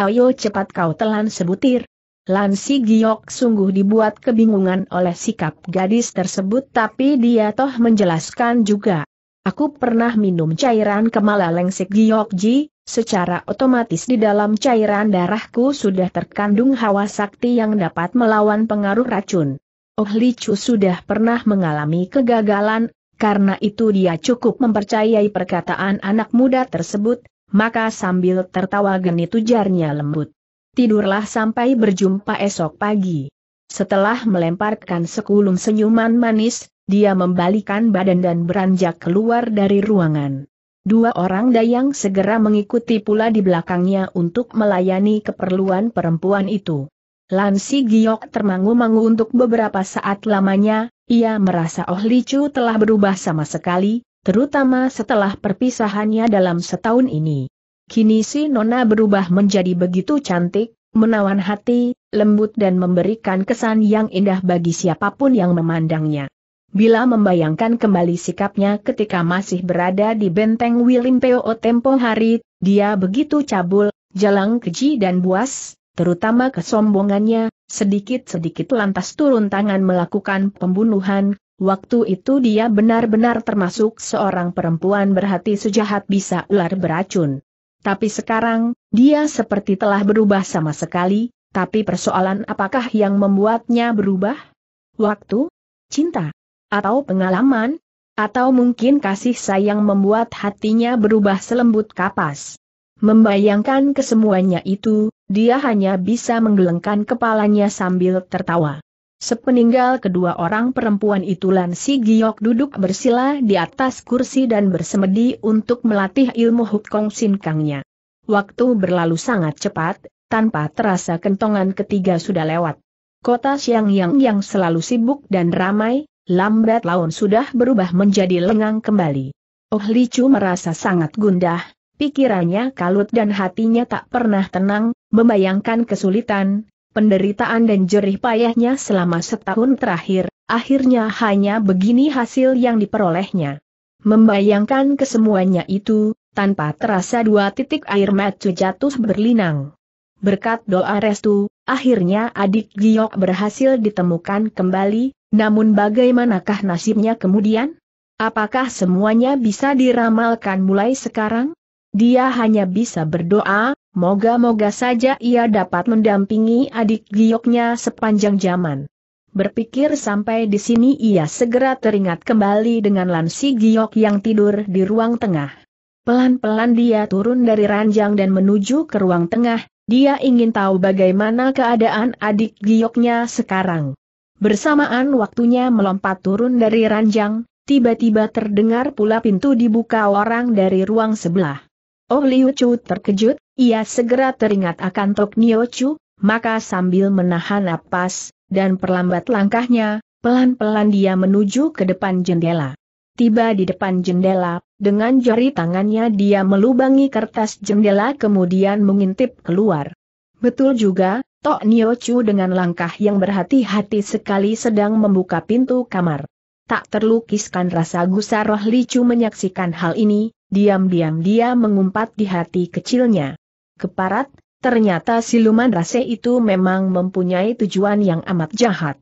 Ayo cepat kau telan sebutir, Lansi Giok sungguh dibuat kebingungan oleh sikap gadis tersebut tapi dia toh menjelaskan juga. Aku pernah minum cairan kemala lengsek Ji, secara otomatis di dalam cairan darahku sudah terkandung hawa sakti yang dapat melawan pengaruh racun. Oh Li Chu sudah pernah mengalami kegagalan, karena itu dia cukup mempercayai perkataan anak muda tersebut, maka sambil tertawa genit ujarnya lembut tidurlah sampai berjumpa esok pagi. Setelah melemparkan sekulum senyuman manis, dia membalikan badan dan beranjak keluar dari ruangan. Dua orang dayang segera mengikuti pula di belakangnya untuk melayani keperluan perempuan itu. Lansi Giok termangu-mangu untuk beberapa saat lamanya, ia merasa Oh Licu telah berubah sama sekali, terutama setelah perpisahannya dalam setahun ini. Kini si Nona berubah menjadi begitu cantik, menawan hati, lembut dan memberikan kesan yang indah bagi siapapun yang memandangnya. Bila membayangkan kembali sikapnya ketika masih berada di benteng Wilimpeo tempo hari, dia begitu cabul, jalang keji dan buas, terutama kesombongannya, sedikit-sedikit lantas turun tangan melakukan pembunuhan, waktu itu dia benar-benar termasuk seorang perempuan berhati sejahat bisa ular beracun. Tapi sekarang, dia seperti telah berubah sama sekali, tapi persoalan apakah yang membuatnya berubah? Waktu? Cinta? Atau pengalaman? Atau mungkin kasih sayang membuat hatinya berubah selembut kapas? Membayangkan kesemuanya itu, dia hanya bisa menggelengkan kepalanya sambil tertawa. Sepeninggal kedua orang perempuan itu Lan Si Giok duduk bersila di atas kursi dan bersemedi untuk melatih ilmu Hukong Sinkangnya. Waktu berlalu sangat cepat, tanpa terasa kentongan ketiga sudah lewat. Kota Siang Yang yang selalu sibuk dan ramai, lambat laun sudah berubah menjadi lengang kembali. Oh Chu merasa sangat gundah, pikirannya kalut dan hatinya tak pernah tenang, membayangkan kesulitan, penderitaan dan jerih payahnya selama setahun terakhir, akhirnya hanya begini hasil yang diperolehnya. Membayangkan kesemuanya itu, tanpa terasa dua titik air mata jatuh berlinang. Berkat doa restu, akhirnya adik Giok berhasil ditemukan kembali, namun bagaimanakah nasibnya kemudian? Apakah semuanya bisa diramalkan mulai sekarang? Dia hanya bisa berdoa, moga-moga saja ia dapat mendampingi adik gioknya sepanjang zaman. Berpikir sampai di sini ia segera teringat kembali dengan Lansi Giok yang tidur di ruang tengah. Pelan-pelan dia turun dari ranjang dan menuju ke ruang tengah, dia ingin tahu bagaimana keadaan adik gioknya sekarang. Bersamaan waktunya melompat turun dari ranjang, tiba-tiba terdengar pula pintu dibuka orang dari ruang sebelah. Oh Liu Chu terkejut, ia segera teringat akan Tok Nio Chu, maka sambil menahan napas, dan perlambat langkahnya, pelan-pelan dia menuju ke depan jendela. Tiba di depan jendela, dengan jari tangannya dia melubangi kertas jendela kemudian mengintip keluar. Betul juga, Tok Nio Chu dengan langkah yang berhati-hati sekali sedang membuka pintu kamar. Tak terlukiskan rasa gusar roh Chu menyaksikan hal ini, diam-diam dia mengumpat di hati kecilnya. Keparat, ternyata siluman rase itu memang mempunyai tujuan yang amat jahat.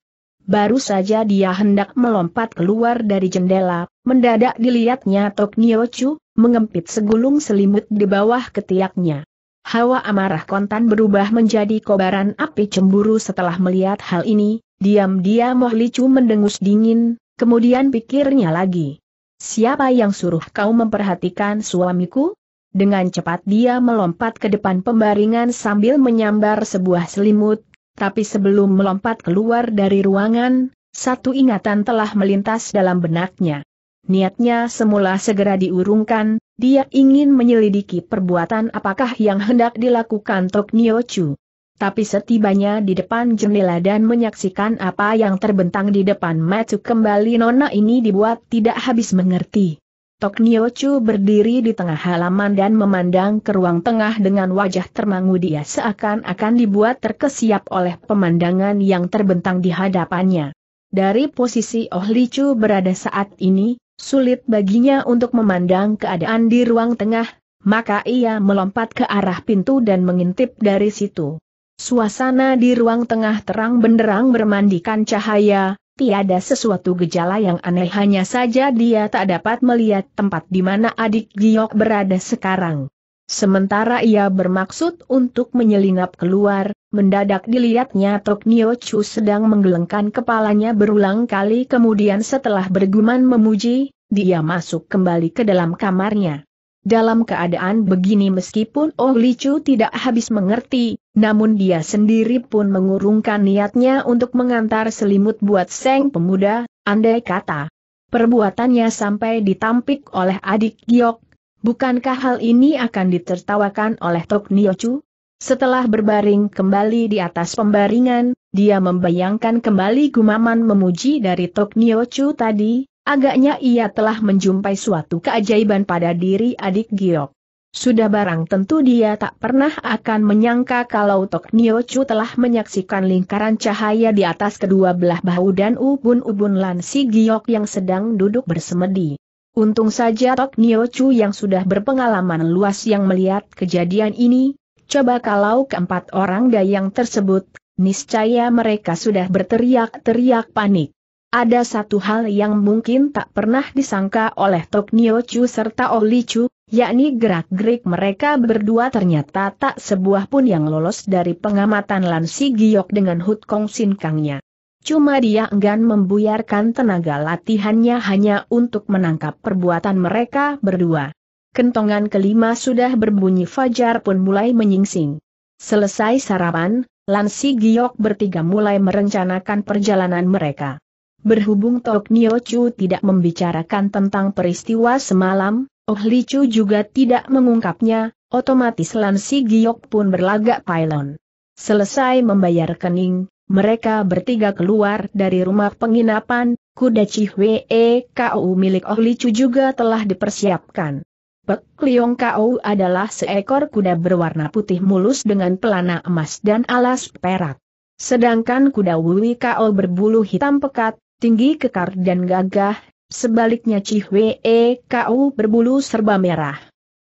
Baru saja dia hendak melompat keluar dari jendela, mendadak dilihatnya Tok Niochu, mengempit segulung selimut di bawah ketiaknya. Hawa amarah kontan berubah menjadi kobaran api cemburu setelah melihat hal ini, diam-diam Moh mendengus dingin, kemudian pikirnya lagi. Siapa yang suruh kau memperhatikan suamiku? Dengan cepat dia melompat ke depan pembaringan sambil menyambar sebuah selimut, tapi sebelum melompat keluar dari ruangan, satu ingatan telah melintas dalam benaknya. Niatnya semula segera diurungkan, dia ingin menyelidiki perbuatan apakah yang hendak dilakukan Tok Nio Chu. Tapi setibanya di depan jendela dan menyaksikan apa yang terbentang di depan Matsu kembali nona ini dibuat tidak habis mengerti. Tok Chu berdiri di tengah halaman dan memandang ke ruang tengah dengan wajah termangu dia seakan-akan dibuat terkesiap oleh pemandangan yang terbentang di hadapannya. Dari posisi Oh Li Chu berada saat ini, sulit baginya untuk memandang keadaan di ruang tengah, maka ia melompat ke arah pintu dan mengintip dari situ. Suasana di ruang tengah terang benderang bermandikan cahaya, tiada sesuatu gejala yang aneh hanya saja dia tak dapat melihat tempat di mana adik Giok berada sekarang. Sementara ia bermaksud untuk menyelinap keluar, mendadak dilihatnya Tok Nio Chu sedang menggelengkan kepalanya berulang kali kemudian setelah berguman memuji, dia masuk kembali ke dalam kamarnya. Dalam keadaan begini meskipun Oh Li Chu tidak habis mengerti, namun dia sendiri pun mengurungkan niatnya untuk mengantar selimut buat Seng pemuda, andai kata. Perbuatannya sampai ditampik oleh adik Giok, bukankah hal ini akan ditertawakan oleh Tok Chu? Setelah berbaring kembali di atas pembaringan, dia membayangkan kembali gumaman memuji dari Tok Chu tadi, Agaknya ia telah menjumpai suatu keajaiban pada diri adik Giok. Sudah barang tentu dia tak pernah akan menyangka kalau Tok Nio Chu telah menyaksikan lingkaran cahaya di atas kedua belah bahu dan ubun-ubun Lan Si Giok yang sedang duduk bersemedi. Untung saja Tok Nio Chu yang sudah berpengalaman luas yang melihat kejadian ini, coba kalau keempat orang dayang tersebut, niscaya mereka sudah berteriak-teriak panik. Ada satu hal yang mungkin tak pernah disangka oleh Tok Nio Chu serta Oli Chu, yakni gerak-gerik mereka berdua ternyata tak sebuah pun yang lolos dari pengamatan Lan Si Giok dengan Hut Kong Sin Kangnya. Cuma dia enggan membuyarkan tenaga latihannya hanya untuk menangkap perbuatan mereka berdua. Kentongan kelima sudah berbunyi fajar pun mulai menyingsing. Selesai sarapan, Lan Si Giok bertiga mulai merencanakan perjalanan mereka. Berhubung Tok Nio Chu tidak membicarakan tentang peristiwa semalam, Oh Li Chu juga tidak mengungkapnya, otomatis Lan Si Giok pun berlagak pylon. Selesai membayar kening, mereka bertiga keluar dari rumah penginapan, kuda Cihwe e KU milik Oh Li Chu juga telah dipersiapkan. Pek Liong KU adalah seekor kuda berwarna putih mulus dengan pelana emas dan alas perak. Sedangkan kuda Wui KO berbulu hitam pekat, tinggi kekar dan gagah, sebaliknya Chihwe Kau berbulu serba merah.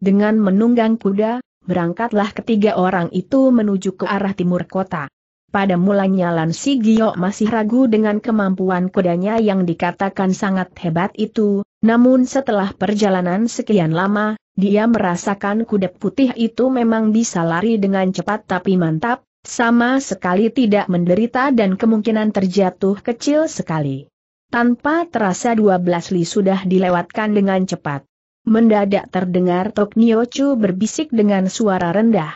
Dengan menunggang kuda, berangkatlah ketiga orang itu menuju ke arah timur kota. Pada mulanya Lan Sigio masih ragu dengan kemampuan kudanya yang dikatakan sangat hebat itu, namun setelah perjalanan sekian lama, dia merasakan kuda putih itu memang bisa lari dengan cepat tapi mantap, sama sekali tidak menderita dan kemungkinan terjatuh kecil sekali. Tanpa terasa 12 li sudah dilewatkan dengan cepat. Mendadak terdengar Tok Niochu berbisik dengan suara rendah.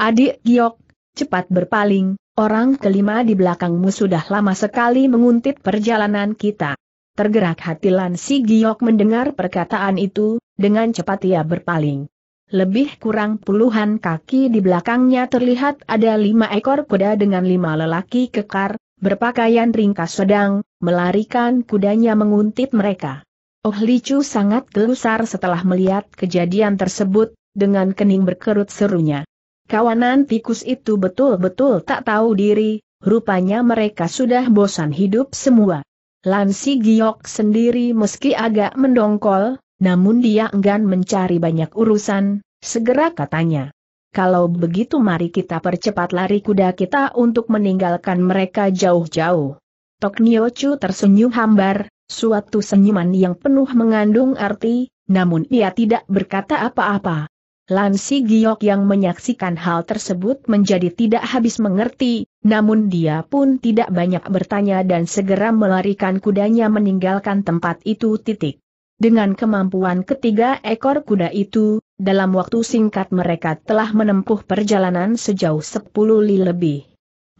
Adik Giok, cepat berpaling, orang kelima di belakangmu sudah lama sekali menguntit perjalanan kita. Tergerak hati Lan Si Giok mendengar perkataan itu, dengan cepat ia berpaling. Lebih kurang puluhan kaki di belakangnya terlihat ada lima ekor kuda dengan lima lelaki kekar, berpakaian ringkas sedang, melarikan kudanya menguntit mereka. Oh Licu sangat gelusar setelah melihat kejadian tersebut, dengan kening berkerut serunya. Kawanan tikus itu betul-betul tak tahu diri, rupanya mereka sudah bosan hidup semua. Lansi Giok sendiri meski agak mendongkol, namun dia enggan mencari banyak urusan, segera katanya. Kalau begitu mari kita percepat lari kuda kita untuk meninggalkan mereka jauh-jauh. Tok Niochu tersenyum hambar, suatu senyuman yang penuh mengandung arti, namun ia tidak berkata apa-apa. Lansi Giok yang menyaksikan hal tersebut menjadi tidak habis mengerti, namun dia pun tidak banyak bertanya dan segera melarikan kudanya meninggalkan tempat itu titik. Dengan kemampuan ketiga ekor kuda itu, dalam waktu singkat mereka telah menempuh perjalanan sejauh 10 li lebih.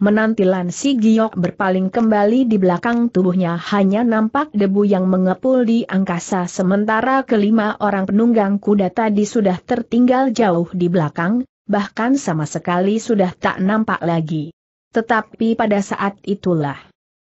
Menantilan si Giok berpaling kembali di belakang tubuhnya hanya nampak debu yang mengepul di angkasa sementara kelima orang penunggang kuda tadi sudah tertinggal jauh di belakang, bahkan sama sekali sudah tak nampak lagi. Tetapi pada saat itulah,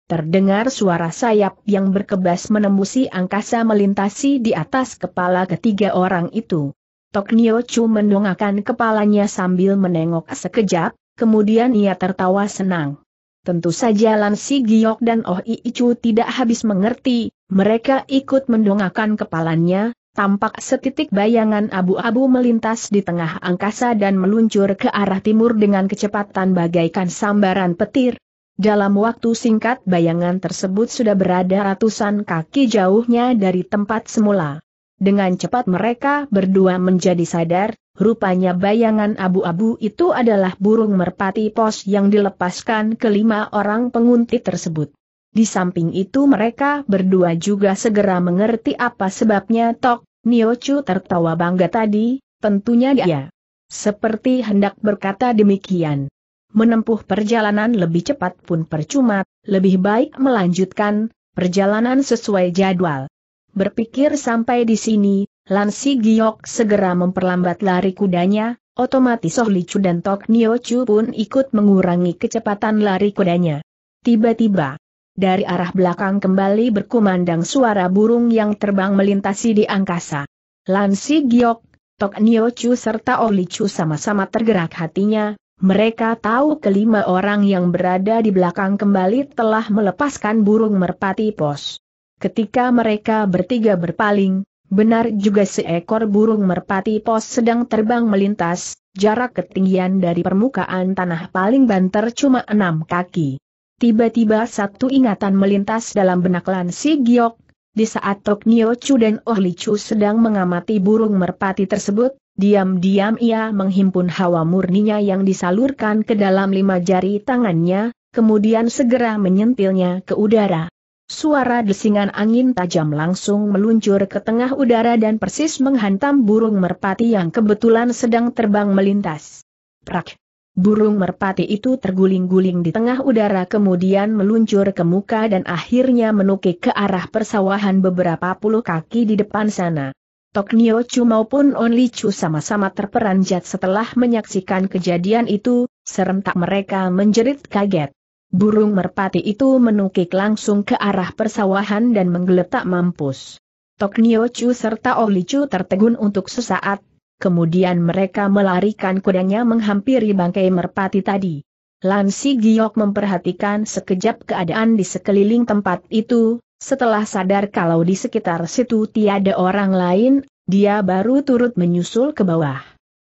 Terdengar suara sayap yang berkebas menembusi angkasa melintasi di atas kepala ketiga orang itu. Tok Nio Chu mendongakkan kepalanya sambil menengok sekejap, kemudian ia tertawa senang. Tentu saja Lan Si Giok dan Oh Chu tidak habis mengerti, mereka ikut mendongakkan kepalanya, tampak setitik bayangan abu-abu melintas di tengah angkasa dan meluncur ke arah timur dengan kecepatan bagaikan sambaran petir, dalam waktu singkat bayangan tersebut sudah berada ratusan kaki jauhnya dari tempat semula. Dengan cepat mereka berdua menjadi sadar, rupanya bayangan abu-abu itu adalah burung merpati pos yang dilepaskan kelima orang penguntit tersebut. Di samping itu mereka berdua juga segera mengerti apa sebabnya Tok Niochu tertawa bangga tadi, tentunya dia. Seperti hendak berkata demikian menempuh perjalanan lebih cepat pun percuma, lebih baik melanjutkan perjalanan sesuai jadwal. Berpikir sampai di sini, Lansi Giok segera memperlambat lari kudanya, otomatis Oh Licu dan Tok Chu pun ikut mengurangi kecepatan lari kudanya. Tiba-tiba, dari arah belakang kembali berkumandang suara burung yang terbang melintasi di angkasa. Lansi Giok, Tok Chu serta Oh Licu sama-sama tergerak hatinya, mereka tahu kelima orang yang berada di belakang kembali telah melepaskan burung merpati pos. Ketika mereka bertiga berpaling, benar juga seekor burung merpati pos sedang terbang melintas, jarak ketinggian dari permukaan tanah paling banter cuma enam kaki. Tiba-tiba satu ingatan melintas dalam benak Lan Si Giok, di saat Tok Nio Chu dan Oh Li Chu sedang mengamati burung merpati tersebut, Diam-diam ia menghimpun hawa murninya yang disalurkan ke dalam lima jari tangannya, kemudian segera menyentilnya ke udara. Suara desingan angin tajam langsung meluncur ke tengah udara dan persis menghantam burung merpati yang kebetulan sedang terbang melintas. Prak! Burung merpati itu terguling-guling di tengah udara kemudian meluncur ke muka dan akhirnya menukik ke arah persawahan beberapa puluh kaki di depan sana. Tok Nio Chu maupun On Li Chu sama-sama terperanjat setelah menyaksikan kejadian itu, serentak mereka menjerit kaget. Burung merpati itu menukik langsung ke arah persawahan dan menggeletak mampus. Tok Nio Chu serta On Li Chu tertegun untuk sesaat, kemudian mereka melarikan kudanya menghampiri bangkai merpati tadi. Lansi Giok memperhatikan sekejap keadaan di sekeliling tempat itu, setelah sadar kalau di sekitar situ tiada orang lain, dia baru turut menyusul ke bawah.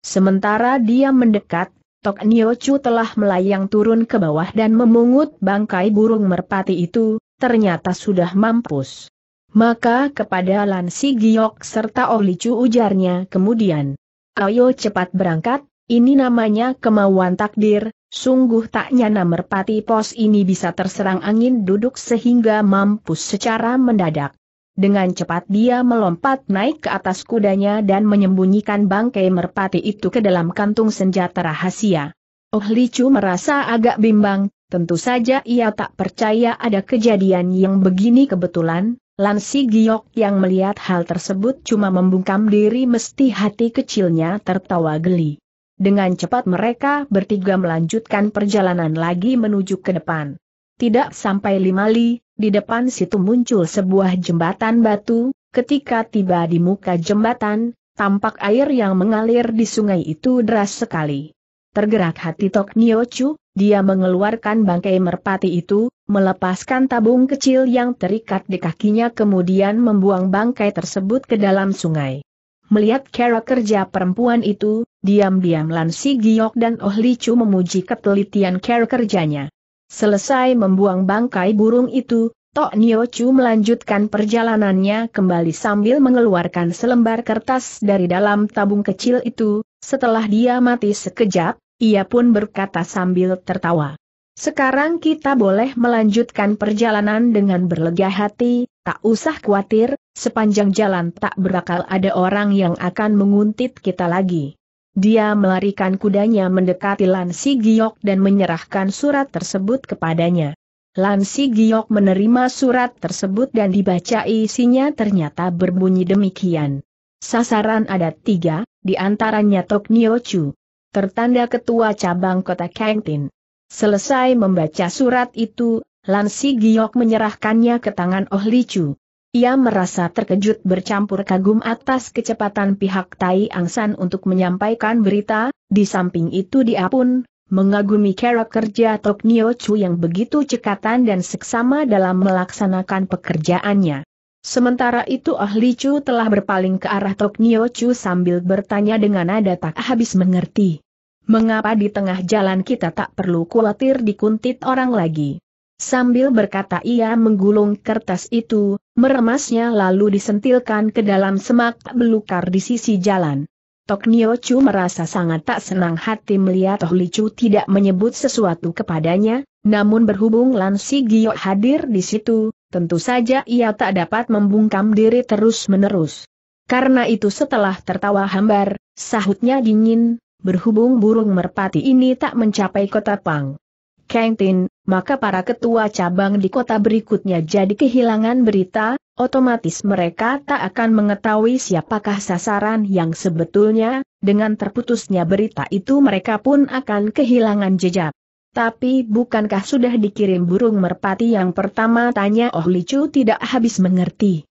Sementara dia mendekat, Tok Niochu telah melayang turun ke bawah dan memungut bangkai burung merpati itu, ternyata sudah mampus. Maka kepada Lansi Giok serta oh Chu ujarnya kemudian. Ayo cepat berangkat, ini namanya kemauan takdir, Sungguh tak nyana merpati pos ini bisa terserang angin duduk sehingga mampus secara mendadak. Dengan cepat dia melompat naik ke atas kudanya dan menyembunyikan bangkai merpati itu ke dalam kantung senjata rahasia. Oh Licu merasa agak bimbang, tentu saja ia tak percaya ada kejadian yang begini kebetulan, Lansi Giok yang melihat hal tersebut cuma membungkam diri mesti hati kecilnya tertawa geli. Dengan cepat mereka bertiga melanjutkan perjalanan lagi menuju ke depan. Tidak sampai lima li, di depan situ muncul sebuah jembatan batu, ketika tiba di muka jembatan, tampak air yang mengalir di sungai itu deras sekali. Tergerak hati Tok Niochu, dia mengeluarkan bangkai merpati itu, melepaskan tabung kecil yang terikat di kakinya kemudian membuang bangkai tersebut ke dalam sungai. Melihat cara kerja perempuan itu, Diam-diam Lan Giok dan Oh Li Chu memuji ketelitian care kerjanya. Selesai membuang bangkai burung itu, Tok Nio Chu melanjutkan perjalanannya kembali sambil mengeluarkan selembar kertas dari dalam tabung kecil itu, setelah dia mati sekejap, ia pun berkata sambil tertawa. Sekarang kita boleh melanjutkan perjalanan dengan berlega hati, tak usah khawatir, sepanjang jalan tak berakal ada orang yang akan menguntit kita lagi. Dia melarikan kudanya mendekati Lan Si Giok dan menyerahkan surat tersebut kepadanya. Lan Si Giok menerima surat tersebut dan dibaca isinya ternyata berbunyi demikian. Sasaran ada tiga, di antaranya Tok Nio Chu. Tertanda ketua cabang kota Kangtin. Selesai membaca surat itu, Lan Si Giok menyerahkannya ke tangan Oh Li Chu. Ia merasa terkejut bercampur kagum atas kecepatan pihak Tai Angsan untuk menyampaikan berita, di samping itu dia pun mengagumi cara kerja Tok Nio Chu yang begitu cekatan dan seksama dalam melaksanakan pekerjaannya. Sementara itu ahli Chu telah berpaling ke arah Tok Nio Chu sambil bertanya dengan nada tak habis mengerti. Mengapa di tengah jalan kita tak perlu khawatir dikuntit orang lagi? Sambil berkata ia menggulung kertas itu, meremasnya lalu disentilkan ke dalam semak belukar di sisi jalan. Tok Nio Chu merasa sangat tak senang hati melihat Toh Chu tidak menyebut sesuatu kepadanya, namun berhubung Lan Si Gio hadir di situ, tentu saja ia tak dapat membungkam diri terus-menerus. Karena itu setelah tertawa hambar, sahutnya dingin, berhubung burung merpati ini tak mencapai kota Pang. Tin, maka para ketua cabang di kota berikutnya jadi kehilangan berita, otomatis mereka tak akan mengetahui siapakah sasaran yang sebetulnya, dengan terputusnya berita itu mereka pun akan kehilangan jejak. Tapi bukankah sudah dikirim burung merpati yang pertama tanya Oh Licu tidak habis mengerti.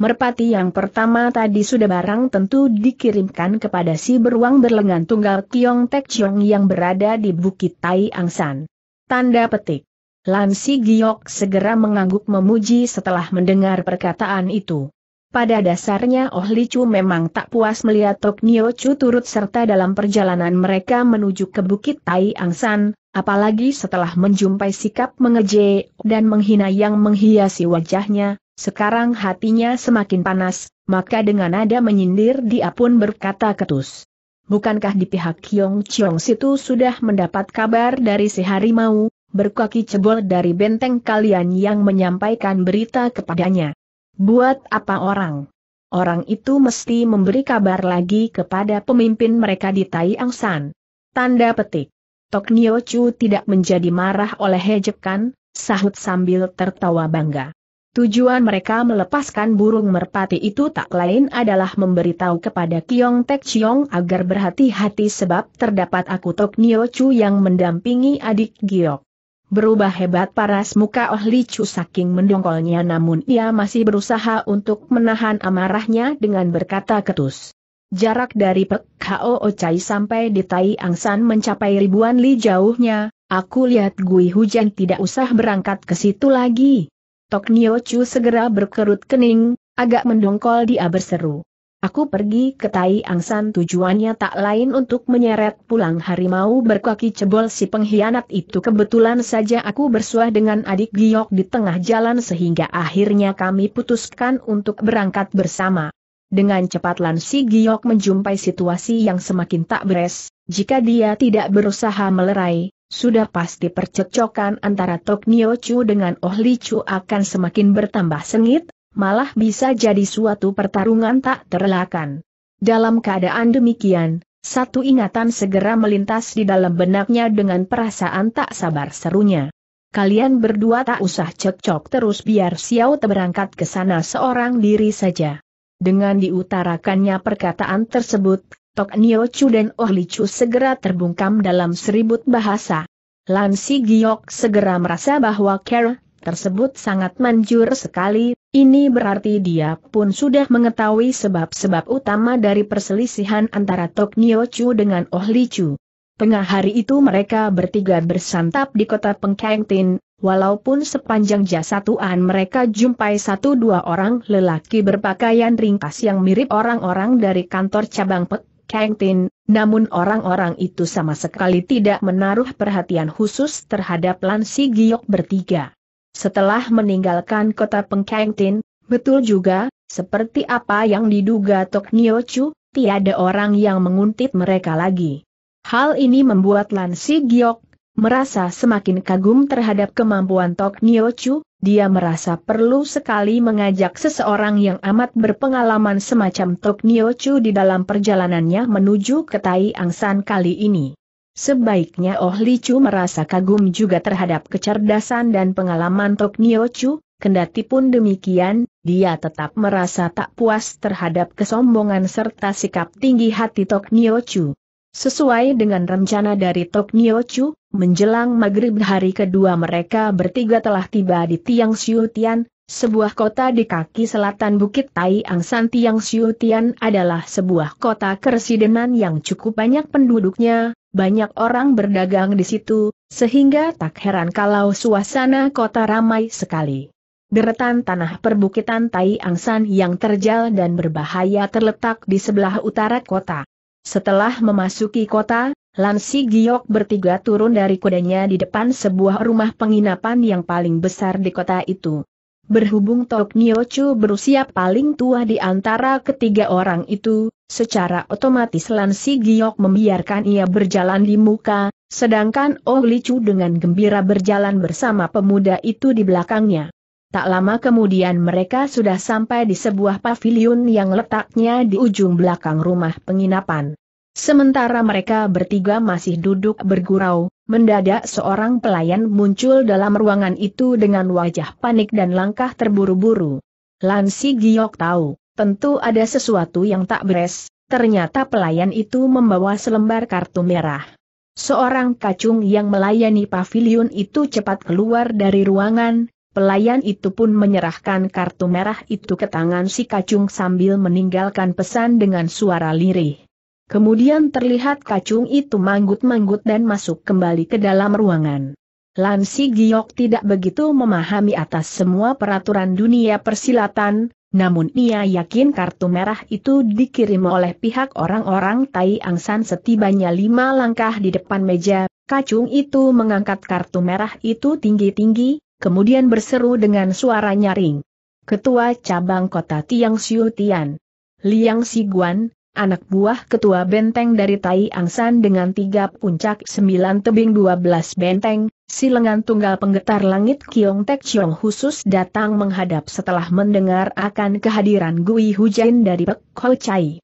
Merpati yang pertama tadi sudah barang tentu dikirimkan kepada si beruang berlengan tunggal Tiong Tek Chiong yang berada di Bukit Tai Angsan. Tanda petik. Lansi Giok segera mengangguk memuji setelah mendengar perkataan itu. Pada dasarnya Oh Li Chu memang tak puas melihat Tok Nio Chu turut serta dalam perjalanan mereka menuju ke Bukit Tai Angsan, apalagi setelah menjumpai sikap mengeje dan menghina yang menghiasi wajahnya, sekarang hatinya semakin panas, maka dengan nada menyindir dia pun berkata ketus. Bukankah di pihak Kiong Chiong situ sudah mendapat kabar dari si harimau, berkaki cebol dari benteng kalian yang menyampaikan berita kepadanya? Buat apa orang? Orang itu mesti memberi kabar lagi kepada pemimpin mereka di Tai Angsan. Tanda petik. Tok Nio Chu tidak menjadi marah oleh hejekan, sahut sambil tertawa bangga. Tujuan mereka melepaskan burung merpati itu tak lain adalah memberitahu kepada Kiong Tek Chiong agar berhati-hati sebab terdapat Aku Tok Nio Chu yang mendampingi adik Giok. Berubah hebat paras muka Oh Li Chu saking mendongkolnya namun ia masih berusaha untuk menahan amarahnya dengan berkata ketus. Jarak dari Pek Hao Ocai sampai di Tai Angsan mencapai ribuan li jauhnya, aku lihat Gui Hujan tidak usah berangkat ke situ lagi. Tok Nio Chu segera berkerut kening, agak mendongkol dia berseru. Aku pergi ke Tai Angsan tujuannya tak lain untuk menyeret pulang harimau berkaki cebol si pengkhianat itu kebetulan saja aku bersuah dengan adik Giok di tengah jalan sehingga akhirnya kami putuskan untuk berangkat bersama. Dengan cepat Lan si Giok menjumpai situasi yang semakin tak beres, jika dia tidak berusaha melerai, sudah pasti percekcokan antara Tok Nio Chu dengan Oh Li Chu akan semakin bertambah sengit, malah bisa jadi suatu pertarungan tak terelakkan. Dalam keadaan demikian, satu ingatan segera melintas di dalam benaknya dengan perasaan tak sabar serunya. Kalian berdua tak usah cekcok terus biar Xiao berangkat ke sana seorang diri saja. Dengan diutarakannya perkataan tersebut, Tok Nio Chu dan Oh Li Chu segera terbungkam dalam seribut bahasa. Lan Si Giok segera merasa bahwa care tersebut sangat manjur sekali, ini berarti dia pun sudah mengetahui sebab-sebab utama dari perselisihan antara Tok Nio Chu dengan Oh Li Chu. Tengah hari itu mereka bertiga bersantap di kota Pengkengtin, walaupun sepanjang jasa jasatuan mereka jumpai satu dua orang lelaki berpakaian ringkas yang mirip orang-orang dari kantor cabang Pek Kang Tin, namun orang-orang itu sama sekali tidak menaruh perhatian khusus terhadap Lan Si Giok bertiga. Setelah meninggalkan kota Pengkang Tin, betul juga, seperti apa yang diduga Tok Nio Chu, tiada orang yang menguntit mereka lagi. Hal ini membuat Lan Si Giok merasa semakin kagum terhadap kemampuan Tok Nio Chu, dia merasa perlu sekali mengajak seseorang yang amat berpengalaman semacam Tok Nio Chu di dalam perjalanannya menuju ke Tai Angsan kali ini. Sebaiknya Oh Li Chu merasa kagum juga terhadap kecerdasan dan pengalaman Tok Nio Chu, kendati pun demikian, dia tetap merasa tak puas terhadap kesombongan serta sikap tinggi hati Tok Nio Chu. Sesuai dengan rencana dari Tok Nio Chu, menjelang maghrib hari kedua mereka bertiga telah tiba di Tiang Siu Tian, sebuah kota di kaki selatan Bukit Tai Angsan Tiang Siu Tian adalah sebuah kota keresidenan yang cukup banyak penduduknya, banyak orang berdagang di situ, sehingga tak heran kalau suasana kota ramai sekali. Deretan tanah perbukitan Tai Angsan yang terjal dan berbahaya terletak di sebelah utara kota. Setelah memasuki kota, Lansi Giok bertiga turun dari kudanya di depan sebuah rumah penginapan yang paling besar di kota itu. Berhubung Tok Niochu berusia paling tua di antara ketiga orang itu, secara otomatis Lansi Giok membiarkan ia berjalan di muka, sedangkan Oh Chu dengan gembira berjalan bersama pemuda itu di belakangnya. Tak lama kemudian mereka sudah sampai di sebuah pavilion yang letaknya di ujung belakang rumah penginapan. Sementara mereka bertiga masih duduk bergurau, mendadak seorang pelayan muncul dalam ruangan itu dengan wajah panik dan langkah terburu-buru. Lansi Giok tahu, tentu ada sesuatu yang tak beres, ternyata pelayan itu membawa selembar kartu merah. Seorang kacung yang melayani pavilion itu cepat keluar dari ruangan, Pelayan itu pun menyerahkan kartu merah itu ke tangan si kacung sambil meninggalkan pesan dengan suara lirih. Kemudian terlihat kacung itu manggut-manggut dan masuk kembali ke dalam ruangan. Lansi Giok tidak begitu memahami atas semua peraturan dunia persilatan, namun ia yakin kartu merah itu dikirim oleh pihak orang-orang Tai Angsan setibanya lima langkah di depan meja, kacung itu mengangkat kartu merah itu tinggi-tinggi, kemudian berseru dengan suara nyaring. Ketua cabang kota Tiang Siu Tian. Liang Siguan, anak buah ketua benteng dari Tai Angsan dengan tiga puncak sembilan tebing dua belas benteng, si lengan tunggal penggetar langit Kiong Tek Chiong khusus datang menghadap setelah mendengar akan kehadiran Gui Hujan dari Pek Ho Chai.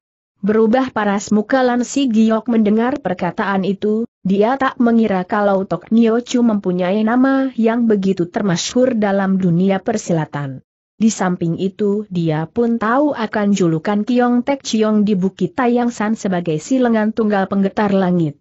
Berubah paras muka Lan Si Giok mendengar perkataan itu, dia tak mengira kalau Tok Nio Chu mempunyai nama yang begitu termasyhur dalam dunia persilatan. Di samping itu dia pun tahu akan julukan Kiong Tek Chiong di Bukit Tayang San sebagai silengan tunggal penggetar langit.